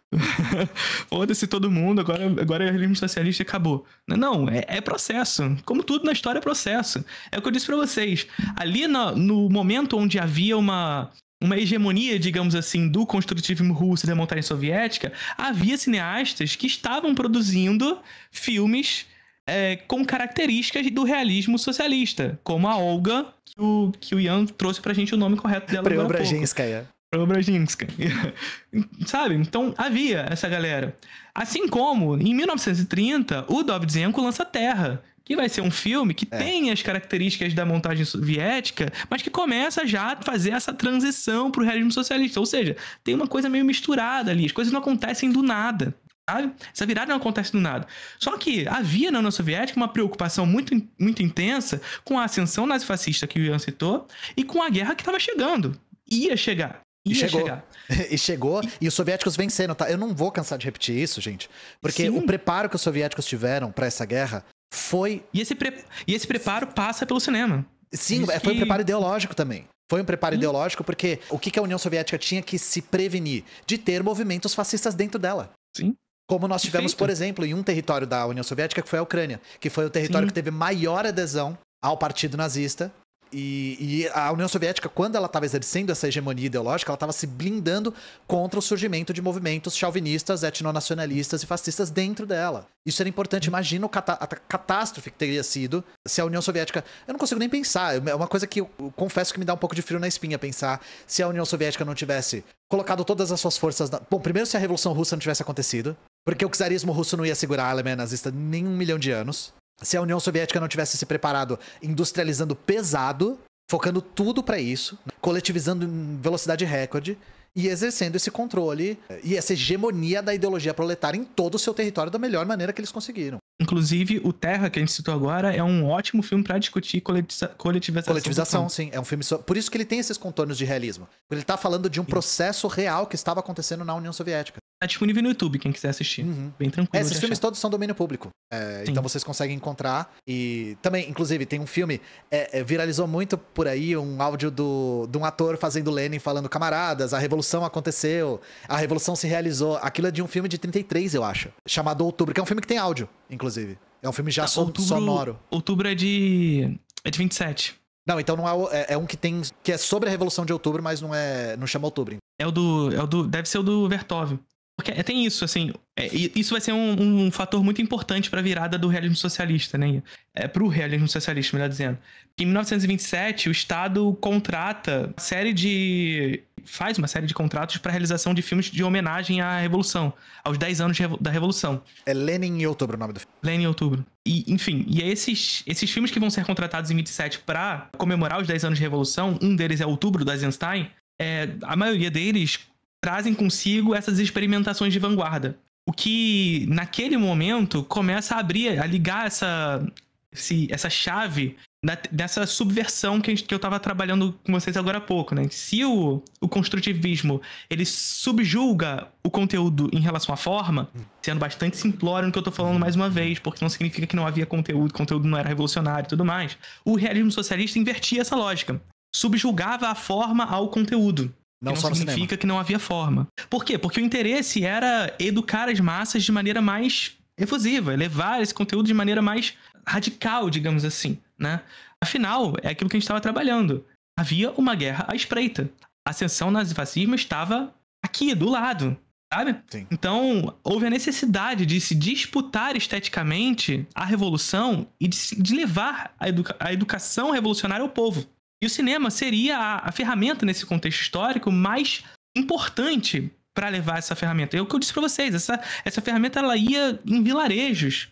*laughs* Foda-se todo mundo, agora, agora é realismo socialista e acabou. Não, é, é, processo. Como tudo na história é processo. É o que eu disse para vocês. Ali no, no momento onde havia uma uma hegemonia, digamos assim, do construtivismo russo e da montagem soviética, havia cineastas que estavam produzindo filmes é, com características do realismo socialista, como a Olga, que o, que o Ian trouxe pra gente o nome correto dela Preobrazhenskaya. Preobrazhenska. É. *laughs* Sabe? Então, havia essa galera. Assim como, em 1930, o Dovzhenko lança Terra, que vai ser um filme que é. tem as características da montagem soviética, mas que começa já a fazer essa transição para o regime socialista. Ou seja, tem uma coisa meio misturada ali, as coisas não acontecem do nada. Sabe? Essa virada não acontece do nada. Só que havia na União Soviética uma preocupação muito, muito intensa com a ascensão nazifascista que o Ian citou e com a guerra que estava chegando. Ia chegar. E chegou. Chegar. *laughs* e chegou, e... e... os soviéticos venceram, tá? Eu não vou cansar de repetir isso, gente. Porque Sim. o preparo que os soviéticos tiveram para essa guerra foi. E esse, pre... e esse preparo passa pelo cinema. Sim, é, foi um preparo ideológico também. Foi um preparo hum. ideológico porque o que a União Soviética tinha que se prevenir? De ter movimentos fascistas dentro dela. Sim. Como nós tivemos, Perfeito. por exemplo, em um território da União Soviética, que foi a Ucrânia, que foi o território Sim. que teve maior adesão ao partido nazista e, e, a União Soviética, quando ela estava exercendo essa hegemonia ideológica, ela estava se blindando contra o surgimento de movimentos chauvinistas, etnonacionalistas e fascistas dentro dela. Isso era importante. Imagina cata a catástrofe que teria sido se a União Soviética. Eu não consigo nem pensar. É uma coisa que eu, eu confesso que me dá um pouco de frio na espinha pensar se a União Soviética não tivesse colocado todas as suas forças. Na... Bom, primeiro, se a Revolução Russa não tivesse acontecido, porque o czarismo russo não ia segurar a Alemanha nazista nem um milhão de anos se a União Soviética não tivesse se preparado industrializando pesado, focando tudo para isso, né, coletivizando em velocidade recorde e exercendo esse controle eh, e essa hegemonia da ideologia proletária em todo o seu território da melhor maneira que eles conseguiram. Inclusive, o Terra, que a gente citou agora, é um ótimo filme para discutir coletiza coletivização. Coletivização, então, sim. É um filme. So... Por isso que ele tem esses contornos de realismo. Ele tá falando de um sim. processo real que estava acontecendo na União Soviética. Tá disponível no YouTube, quem quiser assistir. Uhum. Bem tranquilo. É, esses filmes achar. todos são domínio público. É, então vocês conseguem encontrar. E também, inclusive, tem um filme, é, é, viralizou muito por aí, um áudio do, de um ator fazendo Lenin falando: camaradas, a revolução aconteceu, a revolução se realizou. Aquilo é de um filme de 33, eu acho. Chamado Outubro, que é um filme que tem áudio, inclusive. É um filme já tá, outubro, sonoro. Outubro é de. é de 27. Não, então não é, é, é, um que tem que é sobre a Revolução de Outubro, mas não é não chama Outubro. É o do é o do deve ser o do Vertov porque é, tem isso, assim, é, isso vai ser um, um, fator muito importante para a virada do realismo socialista, né? É, para o realismo socialista, melhor dizendo. Em 1927, o Estado contrata uma série de. faz uma série de contratos para realização de filmes de homenagem à Revolução, aos 10 anos da Revolução. É Lenin em Outubro o nome do filme. Lenin em Outubro. E, enfim, e é esses, esses filmes que vão ser contratados em 27 para comemorar os 10 anos de Revolução, um deles é Outubro, do Eisenstein, é, a maioria deles trazem consigo essas experimentações de vanguarda. O que, naquele momento, começa a abrir, a ligar essa, esse, essa chave da, dessa subversão que, gente, que eu estava trabalhando com vocês agora há pouco, né? Se o, o construtivismo, ele subjulga o conteúdo em relação à forma, sendo bastante simplório no que eu estou falando mais uma vez, porque não significa que não havia conteúdo, conteúdo não era revolucionário e tudo mais, o realismo socialista invertia essa lógica. Subjulgava a forma ao conteúdo. Não, não significa que não havia forma. Por quê? Porque o interesse era educar as massas de maneira mais efusiva, levar esse conteúdo de maneira mais radical, digamos assim, né? Afinal, é aquilo que a gente estava trabalhando. Havia uma guerra à espreita. A ascensão nazifascismo estava aqui, do lado, sabe? Sim. Então, houve a necessidade de se disputar esteticamente a revolução e de, de levar a, educa a educação revolucionária ao povo. E o cinema seria a, a ferramenta nesse contexto histórico mais importante para levar essa ferramenta. É o que eu disse para vocês, essa, essa ferramenta ela ia em vilarejos.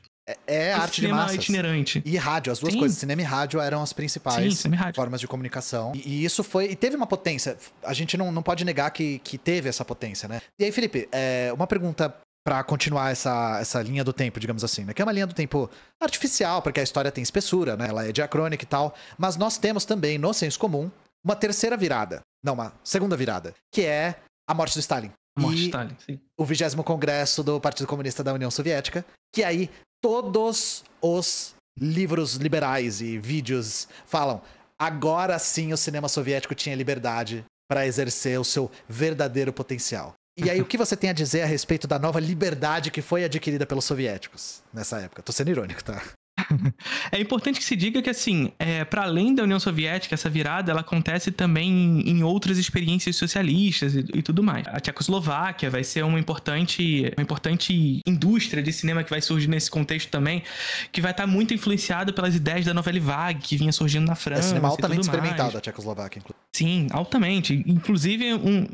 É, é arte cinema de massas. itinerante. E rádio, as duas Sim. coisas, cinema e rádio eram as principais Sim, formas de comunicação. E, e, isso foi. E teve uma potência. A gente não, não pode negar que, que teve essa potência, né? E aí, Felipe, é, uma pergunta para continuar essa, essa linha do tempo, digamos assim, né? Que é uma linha do tempo artificial, porque a história tem espessura, né? Ela é diacrônica e tal. Mas nós temos também, no senso comum, uma terceira virada. Não, uma segunda virada. Que é a morte do Stalin. A morte do Stalin, sim. O vigésimo congresso do Partido Comunista da União Soviética. Que aí todos os livros liberais e vídeos falam agora sim o cinema soviético tinha liberdade para exercer o seu verdadeiro potencial. E aí, o que você tem a dizer a respeito da nova liberdade que foi adquirida pelos soviéticos nessa época? Tô sendo irônico, tá? *laughs* É importante que se diga que, assim, é, para além da União Soviética, essa virada ela acontece também em, em outras experiências socialistas e, e, tudo mais. A Tchecoslováquia vai ser uma importante, uma importante indústria de cinema que vai surgir nesse contexto também, que vai estar tá muito influenciada pelas ideias da novela vague que vinha surgindo na França. É cinema altamente experimentado, a Tchecoslováquia, inclusive. Sim, altamente. Inclusive, um,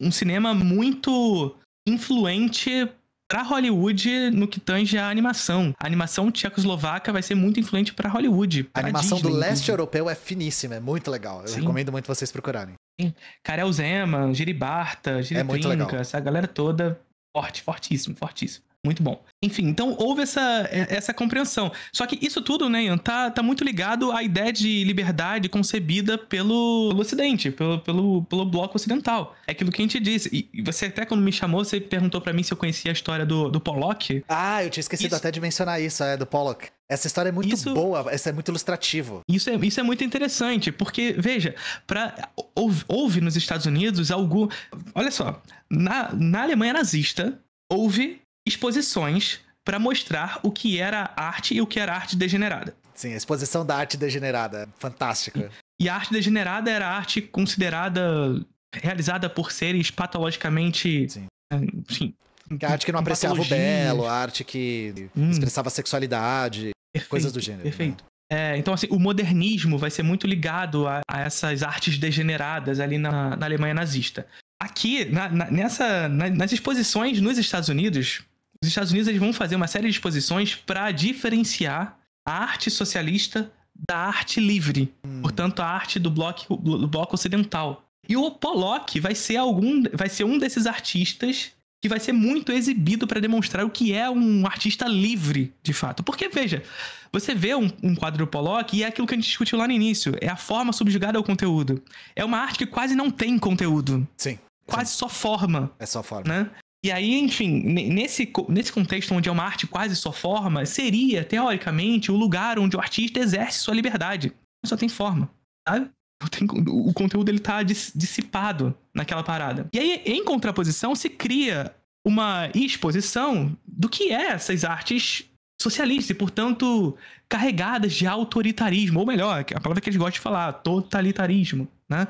um cinema muito influente para Hollywood no que tange a animação. A animação tchecoslovaca vai ser muito influente para Hollywood. Pra a animação Disney, do leste inclusive. europeu é finíssima, é muito legal. Eu Sim. recomendo muito vocês procurarem. Sim. Karel Zeman, Giribarta, Giribrinca, é essa galera toda forte, fortíssimo, fortíssimo. Muito bom. Enfim, então houve essa, é, essa compreensão. Só que isso tudo, né, Ian, tá, tá muito ligado à ideia de liberdade concebida pelo, pelo Ocidente, pelo, pelo, pelo bloco ocidental. É aquilo que a gente disse. E você até quando me chamou, você perguntou para mim se eu conhecia a história do, do Pollock. Ah, eu tinha esquecido isso... até de mencionar isso, é, do Pollock. Essa história é muito isso, boa, essa é muito ilustrativo. Isso é, isso é muito interessante, porque, veja, pra, houve, houve nos Estados Unidos algo. Olha só, na, na Alemanha nazista, houve exposições para mostrar o que era arte e o que era arte degenerada. Sim, a exposição da arte degenerada, fantástica. E a arte degenerada era arte considerada realizada por seres patologicamente, Sim. Ah, enfim, a arte que não apreciava o belo, a arte que hum. expressava sexualidade, perfeito, coisas do gênero. Né? Perfeito. Né? É, então, assim, o modernismo vai ser muito ligado a, a essas artes degeneradas ali na, na Alemanha nazista. Aqui, na, na, nessa, nas exposições nos Estados Unidos, os Estados Unidos eles vão fazer uma série de exposições para diferenciar a arte socialista da arte livre, hum. portanto a arte do bloco, do bloco ocidental. E o Pollock vai ser algum, vai ser um desses artistas que vai ser muito exibido para demonstrar o que é um artista livre, de fato. Porque veja, você vê um, um quadro do Pollock e é aquilo que a gente discutiu lá no início, é a forma subjugada ao conteúdo. É uma arte que quase não tem conteúdo. Sim. Quase Sim. só forma. É só forma. Né? E aí, enfim, nesse, nesse contexto onde é uma arte quase só forma, seria, teoricamente, o lugar onde o artista exerce sua liberdade. Mas só tem forma, sabe? o conteúdo ele tá dissipado naquela parada. E aí, em contraposição, se cria uma exposição do que é essas artes socialistas e, portanto, carregadas de autoritarismo, ou melhor, é a palavra que eles gostam de falar, totalitarismo, né?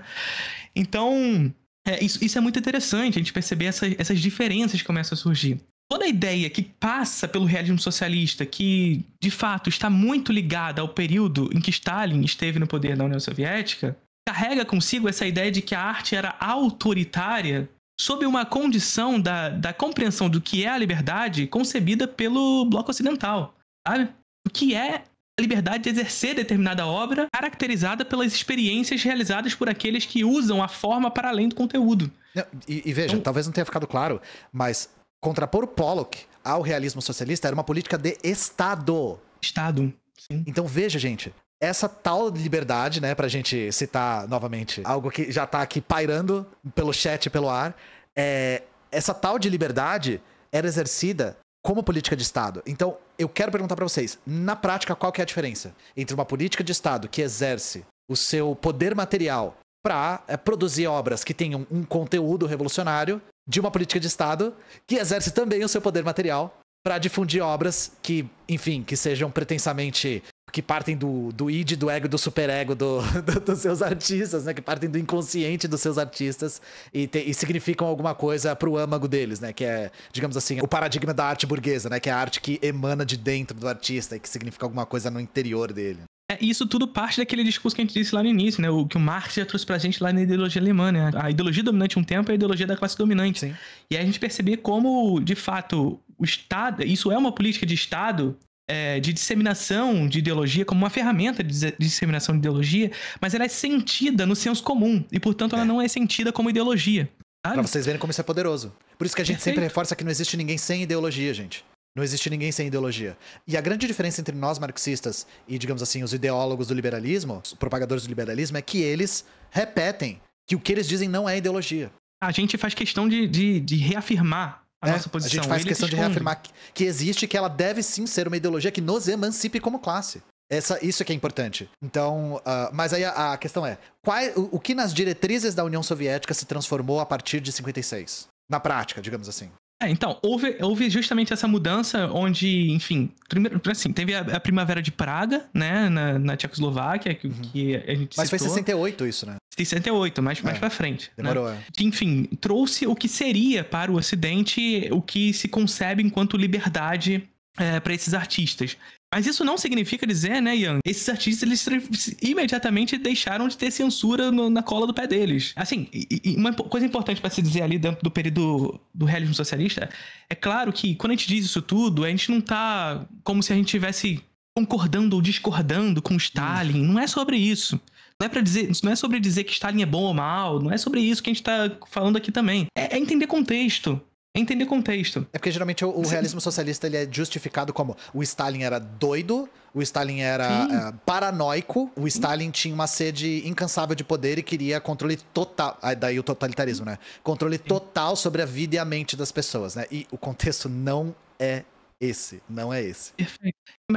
Então, é, isso, isso é muito interessante, a gente perceber essa, essas diferenças que começam a surgir. Toda a ideia que passa pelo realismo socialista, que de fato está muito ligada ao período em que Stalin esteve no poder da União Soviética, carrega consigo essa ideia de que a arte era autoritária sob uma condição da, da compreensão do que é a liberdade concebida pelo bloco ocidental, sabe? O que é liberdade de exercer determinada obra, caracterizada pelas experiências realizadas por aqueles que usam a forma para além do conteúdo. E, e veja, então, talvez não tenha ficado claro, mas contrapor o Pollock ao realismo socialista era uma política de Estado. Estado, sim. Então veja, gente, essa tal liberdade, né, pra gente citar novamente algo que já tá aqui pairando pelo chat, pelo ar, é, essa tal de liberdade era exercida como política de Estado. Então, eu quero perguntar para vocês, na prática, qual que é a diferença entre uma política de Estado que exerce o seu poder material para é, eh, produzir obras que tenham um conteúdo revolucionário de uma política de Estado que exerce também o seu poder material para difundir obras que, enfim, que sejam pretensamente que partem do, do id, do ego, do superego do, *laughs* do, dos seus artistas, né? Que partem do inconsciente dos seus artistas e, te, e significam alguma coisa pro âmago deles, né? Que é, digamos assim, o paradigma da arte burguesa, né? Que é a arte que emana de dentro do artista e que significa alguma coisa no interior dele. É, isso tudo parte daquele discurso que a gente disse lá no início, né? O que o Marx já trouxe pra gente lá na ideologia alemã, né? A ideologia dominante um tempo é a ideologia da classe dominante. Sim. E a gente perceber como, de fato, o Estado, isso é uma política de Estado é, de disseminação de ideologia, como uma ferramenta de disseminação de ideologia, mas ela é sentida no senso comum e, portanto, ela é. não é sentida como ideologia. Para vocês verem como isso é poderoso. Por isso que a gente Perfeito. sempre reforça que não existe ninguém sem ideologia, gente. Não existe ninguém sem ideologia. E a grande diferença entre nós marxistas e, digamos assim, os ideólogos do liberalismo, os propagadores do liberalismo, é que eles repetem que o que eles dizem não é ideologia. A gente faz questão de, de, de reafirmar a é, nossa posição. Né? A gente faz Ele questão de reafirmar que, que existe, que ela deve sim ser uma ideologia que nos emancipe como classe. Essa, isso é que é importante. Então, uh, mas aí a, a questão é: qual, o, o, que nas diretrizes da União Soviética se transformou a partir de 56? Na prática, digamos assim. É, então, houve, houve justamente essa mudança onde, enfim, primeiro, assim, teve a, a Primavera de Praga, né, na, na Tchecoslováquia, que, uhum. que, a gente Mas citou. foi 68 isso, né? 68, mais, é, mais pra frente. Né? Demorou, né? é. Que, enfim, trouxe o que seria para o Ocidente o que se concebe enquanto liberdade é, para esses artistas. Mas isso não significa dizer, né, Ian? Esses artistas, eles imediatamente deixaram de ter censura no, na cola do pé deles. Assim, e, e uma coisa importante para se dizer ali dentro do período do realismo socialista, é claro que quando a gente diz isso tudo, a gente não tá como se a gente tivesse concordando ou discordando com Stalin. Hum. Não é sobre isso. Não é, pra dizer, não é sobre dizer que Stalin é bom ou mal, não é sobre isso que a gente tá falando aqui também. É, é entender contexto. É entender contexto. É porque geralmente o, o realismo socialista ele é justificado como o Stalin era doido, o Stalin era eh, paranoico, o Stalin Sim. tinha uma sede incansável de poder e queria controle total. daí o totalitarismo, né? Controle Sim. total sobre a vida e a mente das pessoas, né? E o contexto não é esse, não é esse. Perfeito.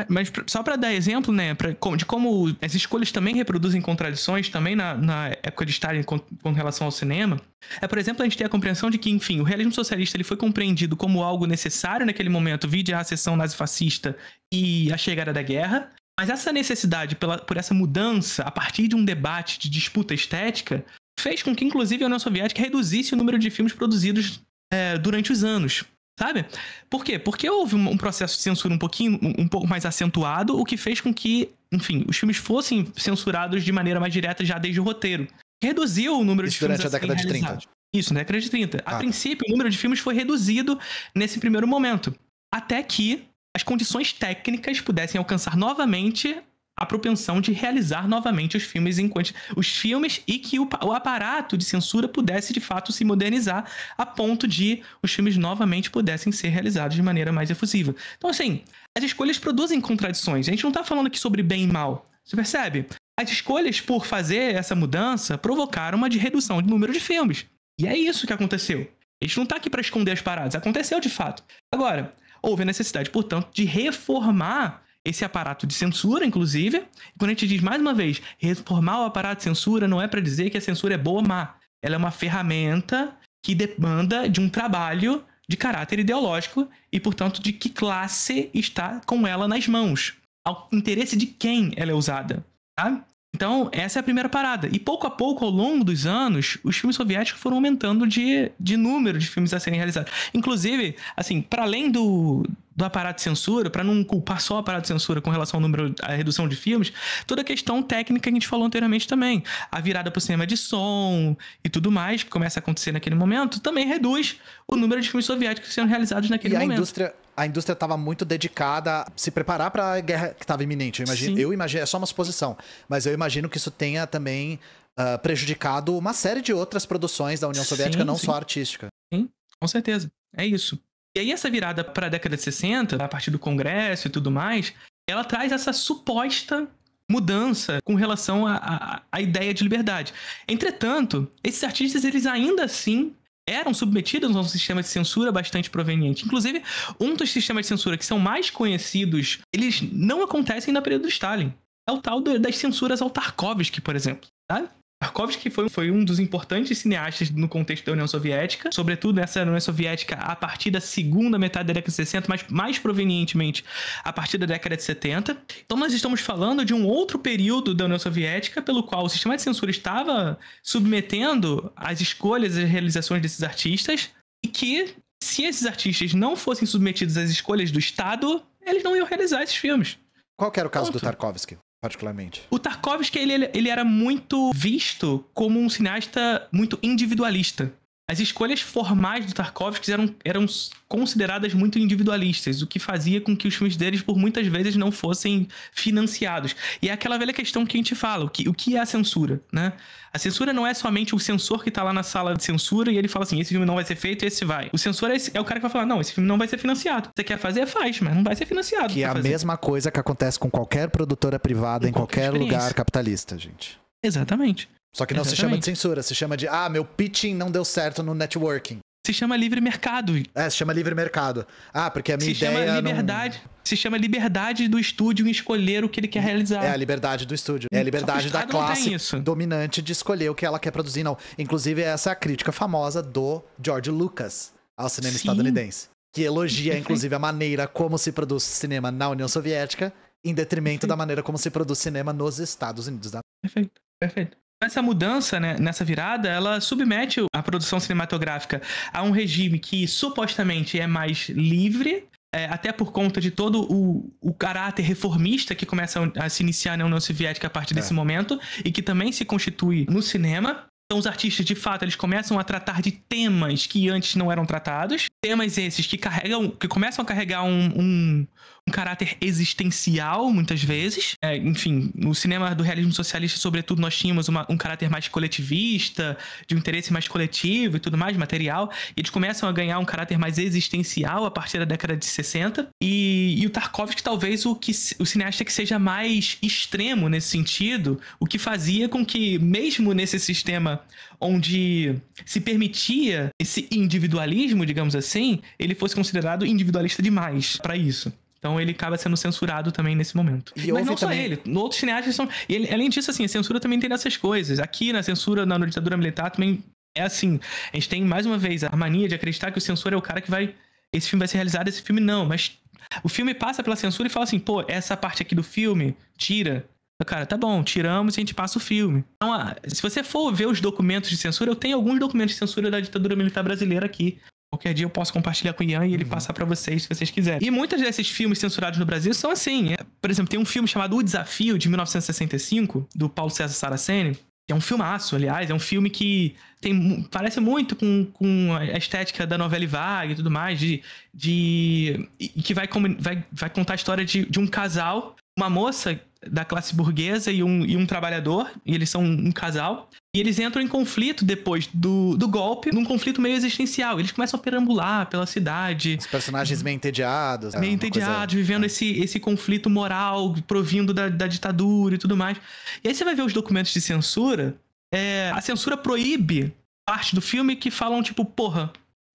Mas, só para dar exemplo, né, pra, de como as escolhas também reproduzem contradições, também na, na época de Stalin com, com, relação ao cinema, é, por exemplo, a gente ter a compreensão de que, enfim, o realismo socialista ele foi compreendido como algo necessário naquele momento, vide a nazi nazifascista e a chegada da guerra, mas essa necessidade pela, por essa mudança, a partir de um debate de disputa estética, fez com que, inclusive, a União Soviética reduzisse o número de filmes produzidos é, durante os anos. Sabe? Por quê? Porque houve um, processo de censura um pouquinho, um, pouco mais acentuado, o que fez com que, enfim, os filmes fossem censurados de maneira mais direta já desde o roteiro. Reduziu o número Isso de filmes. Durante a década de 30. Isso, na década de 30. Ah. A princípio, o número de filmes foi reduzido nesse primeiro momento. Até que as condições técnicas pudessem alcançar novamente a propensão de realizar novamente os filmes enquanto os filmes e que o, o, aparato de censura pudesse de fato se modernizar a ponto de os filmes novamente pudessem ser realizados de maneira mais efusiva. Então assim, as escolhas produzem contradições. A gente não está falando aqui sobre bem e mal. Você percebe? As escolhas por fazer essa mudança provocaram uma de redução de número de filmes. E é isso que aconteceu. A gente não está aqui para esconder as paradas, aconteceu de fato. Agora, houve a necessidade, portanto, de reformar esse aparato de censura, inclusive. E quando a gente diz mais uma vez, reformar o aparato de censura não é para dizer que a censura é boa ou má. Ela é uma ferramenta que demanda de um trabalho de caráter ideológico e, portanto, de que classe está com ela nas mãos, ao interesse de quem ela é usada, tá? Então, essa é a primeira parada. E pouco a pouco, ao longo dos anos, os filmes soviéticos foram aumentando de, de número de filmes a serem realizados. Inclusive, assim, para além do, do aparato de censura, para não culpar só o aparato de censura com relação ao número, à redução de filmes, toda a questão técnica que a gente falou anteriormente também. A virada para o cinema de som e tudo mais, que começa a acontecer naquele momento, também reduz o número de filmes soviéticos sendo realizados naquele e momento. A indústria a indústria estava muito dedicada a se preparar para a guerra que estava iminente. Eu imagino, eu imagino, é só uma suposição, mas eu imagino que isso tenha também uh, prejudicado uma série de outras produções da União Soviética, sim, não sim. só artística. Sim, com certeza. É isso. E aí essa virada para a década de 60, a partir do Congresso e tudo mais, ela traz essa suposta mudança com relação à ideia de liberdade. Entretanto, esses artistas eles ainda assim eram submetidos a um sistema de censura bastante proveniente. Inclusive, um dos sistemas de censura que são mais conhecidos, eles não acontecem na período do Stalin. É o tal das censuras ao Tarkovsky, por exemplo. Sabe? Tarkovsky foi, foi, um dos importantes cineastas no contexto da União Soviética, sobretudo nessa União Soviética a partir da segunda metade da década de 60, mas mais provenientemente a partir da década de 70. Então nós estamos falando de um outro período da União Soviética pelo qual o sistema de censura estava submetendo as escolhas e as realizações desses artistas e que se esses artistas não fossem submetidos às escolhas do Estado, eles não iam realizar esses filmes. Qual que era o caso Ponto. do Tarkovsky? particularmente. O Tarkovsky, ele, ele era muito visto como um cineasta muito individualista. As escolhas formais do Tarkovsky eram, eram consideradas muito individualistas, o que fazia com que os filmes deles, por muitas vezes, não fossem financiados. E é aquela velha questão que a gente fala: o que, o que é a censura? Né? A censura não é somente o censor que está lá na sala de censura e ele fala assim: esse filme não vai ser feito, esse vai. O censor é, esse, é o cara que vai falar: não, esse filme não vai ser financiado. Você quer fazer, faz, mas não vai ser financiado. Que é a fazer. mesma coisa que acontece com qualquer produtora privada em, em qualquer, qualquer lugar capitalista, gente. Exatamente. Só que não Exatamente. se chama de censura, se chama de, ah, meu pitching não deu certo no networking. Se chama livre mercado. É, se chama livre mercado. Ah, porque a minha se ideia. Se chama liberdade. Não... Se chama liberdade do estúdio em escolher o que ele quer realizar. É a liberdade do estúdio. É a liberdade da classe dominante de escolher o que ela quer produzir, não. Inclusive, essa é a crítica famosa do George Lucas ao cinema Sim. estadunidense. Que elogia, inclusive, a maneira como se produz cinema na União Soviética, em detrimento Perfeito. da maneira como se produz cinema nos Estados Unidos. Tá? Perfeito. Perfeito. Essa mudança, né, nessa virada, ela submete a produção cinematográfica a um regime que supostamente é mais livre, é, até por conta de todo o, o caráter reformista que começa a, se iniciar na União Soviética a partir desse é. momento e que também se constitui no cinema. Então, os artistas, de fato, eles começam a tratar de temas que antes não eram tratados. Temas esses que carregam, que começam a carregar um, um, um caráter existencial, muitas vezes. É, enfim, no cinema do realismo socialista, sobretudo, nós tínhamos uma, um caráter mais coletivista, de um interesse mais coletivo e tudo mais, material. E eles começam a ganhar um caráter mais existencial a partir da década de 60. E, e o Tarkovsky, talvez, o, que, o cineasta que seja mais extremo nesse sentido, o que fazia com que, mesmo nesse sistema onde se permitia esse individualismo, digamos assim, ele fosse considerado individualista demais para isso. Então ele acaba sendo censurado também nesse momento. E Mas não só também... ele, outros cineastas são. E ele, além disso, assim, a censura também tem dessas coisas. Aqui na censura, na ditadura militar, também é assim. A gente tem, mais uma vez, a mania de acreditar que o censor é o cara que vai. Esse filme vai ser realizado, esse filme não. Mas o filme passa pela censura e fala assim, pô, essa parte aqui do filme, tira. Cara, tá bom, tiramos e a gente passa o filme. Então, se você for ver os documentos de censura, eu tenho alguns documentos de censura da ditadura militar brasileira aqui. Qualquer dia eu posso compartilhar com o Ian e ele uhum. passar para vocês se vocês quiserem. E muitos desses filmes censurados no Brasil são assim. É, por exemplo, tem um filme chamado O Desafio, de 1965, do Paulo César Saraceni, é um filmaço, aliás, é um filme que tem parece muito com, com a estética da novela vaga e tudo mais, de, de e que vai, vai, vai contar a história de, de um casal, uma moça da classe burguesa e um, e um trabalhador, e eles são um, um casal. E eles entram em conflito depois do, do golpe, num conflito meio existencial. Eles começam a perambular pela cidade. Os personagens meio entediados. Meio é, né? entediados, coisa... vivendo é. esse, esse conflito moral provindo da, da ditadura e tudo mais. E aí você vai ver os documentos de censura. É, a censura proíbe parte do filme que falam, tipo, porra, *laughs*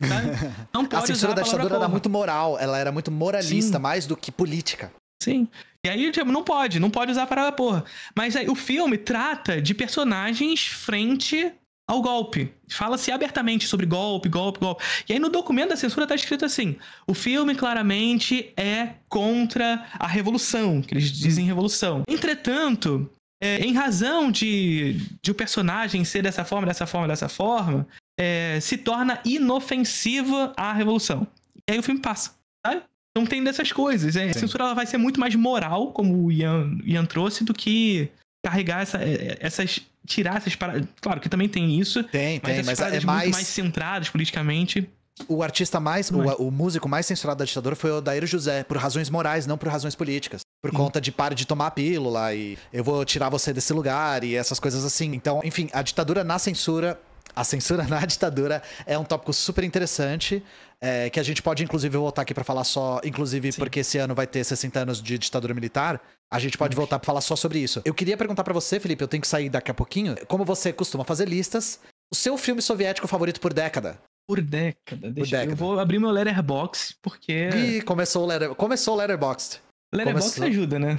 a censura da ditadura era muito moral, ela era muito moralista, Sim. mais do que política. Sim. E aí, tipo, não pode, não pode usar parada porra. Mas aí, o filme trata de personagens frente ao golpe. Fala-se abertamente sobre golpe, golpe, golpe. E aí no documento da censura tá escrito assim: o filme claramente é contra a revolução, que eles dizem revolução. Entretanto, é, em razão de, de o personagem ser dessa forma, dessa forma, dessa forma, é, se torna inofensiva à revolução. E aí o filme passa, sabe? Então tem dessas coisas. É. A censura ela vai ser muito mais moral, como o Ian, Ian trouxe, do que carregar essa, é, é, essas. tirar essas para Claro que também tem isso. Tem, mas tem, mas é mais... mais centradas politicamente. O artista mais, o, o, músico mais censurado da ditadura foi o Daíro José, por razões morais, não por razões políticas. Por conta de pare de tomar pílula e eu vou tirar você desse lugar e essas coisas assim. Então, enfim, a ditadura na censura a censura *laughs* na ditadura é um tópico super interessante, é, que a gente pode, inclusive, voltar aqui para falar só, inclusive Sim. porque esse ano vai ter 60 anos de ditadura militar, a gente pode uhum. voltar para falar só sobre isso. Eu queria perguntar para você, Felipe, eu tenho que sair daqui a pouquinho, como você costuma fazer listas, o seu filme soviético favorito por década? Por década, deixa por década. eu vou abrir meu letterbox, porque... Ih, começou o, letter... começou o letterboxd. Letterboxd começou... ajuda, né?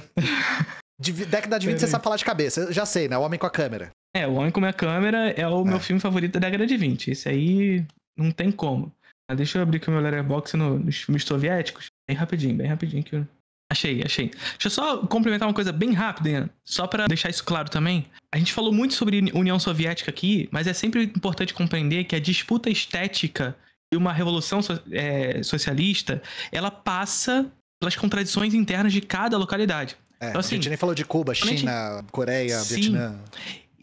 De década de 20 você sabe falar de cabeça, eu já sei, né? O Homem com a Câmera. É, O Homem com a Câmera é o é. meu filme favorito da década de 20. Esse aí não tem como. Ah, deixa eu abrir aqui o meu letterbox no, nos filmes soviéticos. Bem rapidinho, bem rapidinho que eu... Achei, achei. Deixa eu só complementar uma coisa bem rápida, Ian. Só para deixar isso claro também. A gente falou muito sobre União Soviética aqui, mas é sempre importante compreender que a disputa estética de uma revolução so é, socialista, ela passa pelas contradições internas de cada localidade. É, então, assim, a gente assim, nem falou de Cuba, China, Coreia, Sim. Vietnã.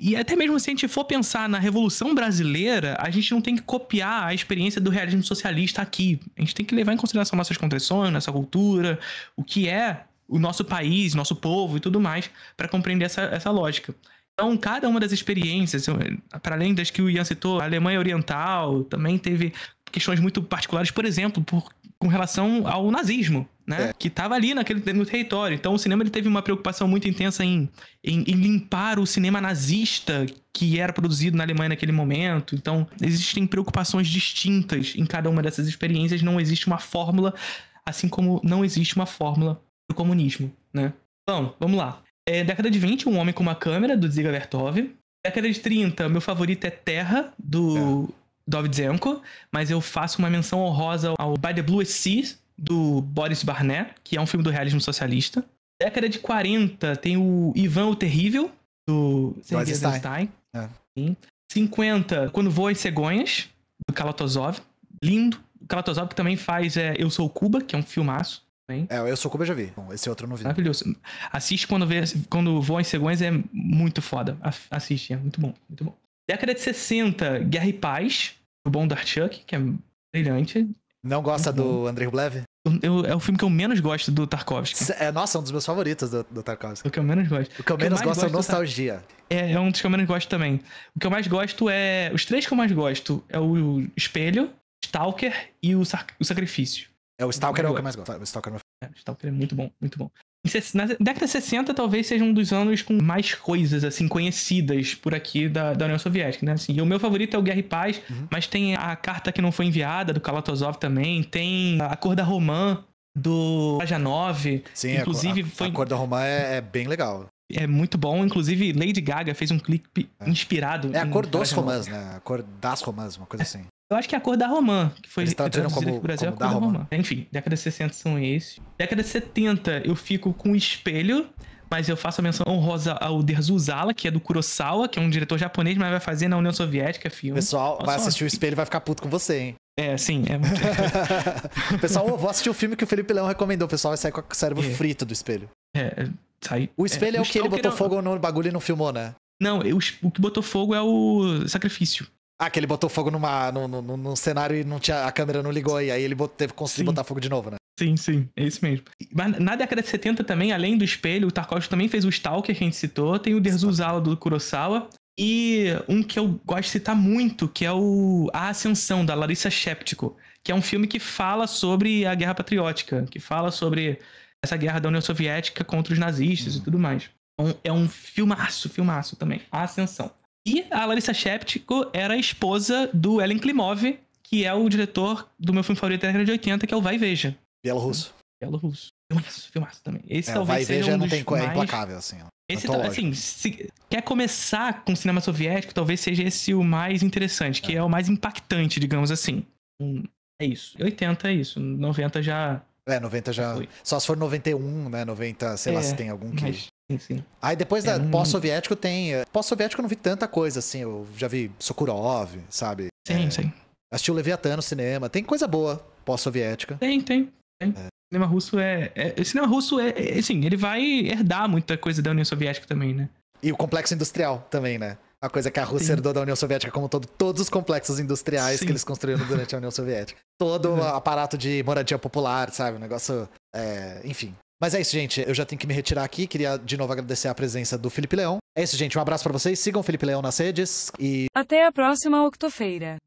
E até mesmo se a gente for pensar na Revolução Brasileira, a gente não tem que copiar a experiência do realismo socialista aqui. A gente tem que levar em consideração nossas contradições, nossa cultura, o que é o nosso país, nosso povo e tudo mais, para compreender essa, essa lógica. Então, cada uma das experiências, para além das que o Ian citou, a Alemanha Oriental também teve questões muito particulares, por exemplo, por, com relação ao nazismo né? É. Que estava ali naquele, no território. Então o cinema ele teve uma preocupação muito intensa em, em, em limpar o cinema nazista que era produzido na Alemanha naquele momento. Então existem preocupações distintas em cada uma dessas experiências. Não existe uma fórmula, assim como não existe uma fórmula do comunismo, né? vamos lá. É, década de 20, Um Homem com uma Câmera, do Ziga Vertov. Década de 30, meu favorito é Terra, do é. mas eu faço uma menção honrosa ao By the Blue Seas do Boris Barnet, que é um filme do realismo socialista. Década de 40 tem o Ivan o Terrível, do Sergei Eisenstein. É. 50, Quando Voa as Cegonhas, do Kalatozov. Lindo. O Kalatozov que também faz é, Eu Sou Cuba, que é um filmaço. Hein? É, Eu Sou Cuba eu já vi. Bom, esse é outro eu não vi. Maravilhoso. Assiste quando, vê, quando Voa as Cegonhas, é muito foda. Assiste, é muito bom, muito bom. Década de 60, Guerra e Paz, do Bondarchuk, que é brilhante. Não gosta do Andrei Rublev? Eu, é o filme que eu menos gosto do Tarkovsky. É, nossa, é um dos meus favoritos do, do Tarkovsky. O que eu menos gosto. O que eu menos que eu gosto, gosto é, é Nostalgia. É, é um dos que eu menos gosto também. O que eu mais gosto é. Os três que eu mais gosto é o Espelho, Stalker e o, o Sacrifício. É, o Stalker é o que eu mais gosto. O Stalker é, meu... é, Stalker é muito bom, muito bom. Na década de 60 talvez seja um dos anos com mais coisas assim conhecidas por aqui da, da União Soviética, né? Assim, e o meu favorito é o Guerra e Paz, uhum. mas tem a Carta que não foi enviada do Kalatozov também, tem a Cor da Romã do Rajanov, Sim, inclusive a, a, foi a Cor da Romã é, é bem legal. É muito bom, inclusive Lady Gaga fez um clipe é. inspirado. É a cor dos romãs, né? A cor das romãs, uma coisa assim. Eu acho que é a cor da Romã, que foi traduzida como, pro Brasil, como é a cor da, da Romã. Romã. Enfim, década de 60 são esses. Década de 70 eu fico com o espelho, mas eu faço a menção honrosa ao Derzuzala, que é do Kurosawa, que é um diretor japonês, mas vai fazer na União Soviética filme. Pessoal, Nossa, vai assistir o espelho e vai ficar puto com você, hein? É, sim, é muito. *laughs* pessoal, eu vou assistir o filme que o Felipe Leão recomendou. pessoal vai sair com o cérebro é. frito do espelho. É, é sai. O espelho é, é o que ele botou não... É fogo no bagulho e não filmou, né? Não, eu, o que botou fogo é o sacrifício. Ah, que ele botou fogo numa, num, no num cenário e não tinha, a câmera não ligou, e aí ele botou, teve que conseguir botar fogo de novo, né? Sim, sim, é isso mesmo. Mas na década de 70 também, além do espelho, o Tarkovsky também fez o Stalker, que a gente citou, tem o Derzuzala do Kurosawa, e um que eu gosto de citar muito, que é o A Ascensão, da Larissa Sheptico, que é um filme que fala sobre a Guerra Patriótica, que fala sobre essa guerra da União Soviética contra os nazistas uhum. e hum. tudo mais. Então, é um filmaço, filmaço também, A Ascensão. E a Larissa Shepko era a esposa do Ellen Klimov, que é o diretor do meu filme favorito da década de 80, que é o Vai e Veja. Bielorrusso. Bielorrusso. Filmaço, filmaço também. Esse é, talvez Vai seja Veja um não tem é mais... é implacável, assim. Esse, assim, se quer começar com o cinema soviético, talvez seja esse o mais interessante, que é, é o mais impactante, digamos assim. Hum, é isso. 80 é isso. 90 já. É, 90 já. Foi. Só se for 91, né? 90, sei é, lá se tem algum que. Mas... Sim. Aí depois é da um... pós-soviético tem. É, pós-soviético eu não vi tanta coisa assim. Eu já vi Sokurov, sabe? Sim, é, sim. Assisti o Leviathan no cinema. Tem coisa boa pós-soviética. Tem, tem. tem. É. O cinema russo é, é. O cinema russo é, é. Assim, ele vai herdar muita coisa da União Soviética também, né? E o complexo industrial também, né? A coisa que a Rússia Sim. herdou da União Soviética, como todo, todos os complexos industriais Sim. que eles construíram durante a União *laughs* Soviética. Todo o uhum. aparato de moradia popular, sabe? Um negócio. É, enfim, mas é isso, gente. Eu já tenho que me retirar aqui. Queria de novo agradecer a presença do Felipe Leão. É isso, gente. Um abraço para vocês. Sigam o Felipe Leão nas redes e. Até a próxima octofeira.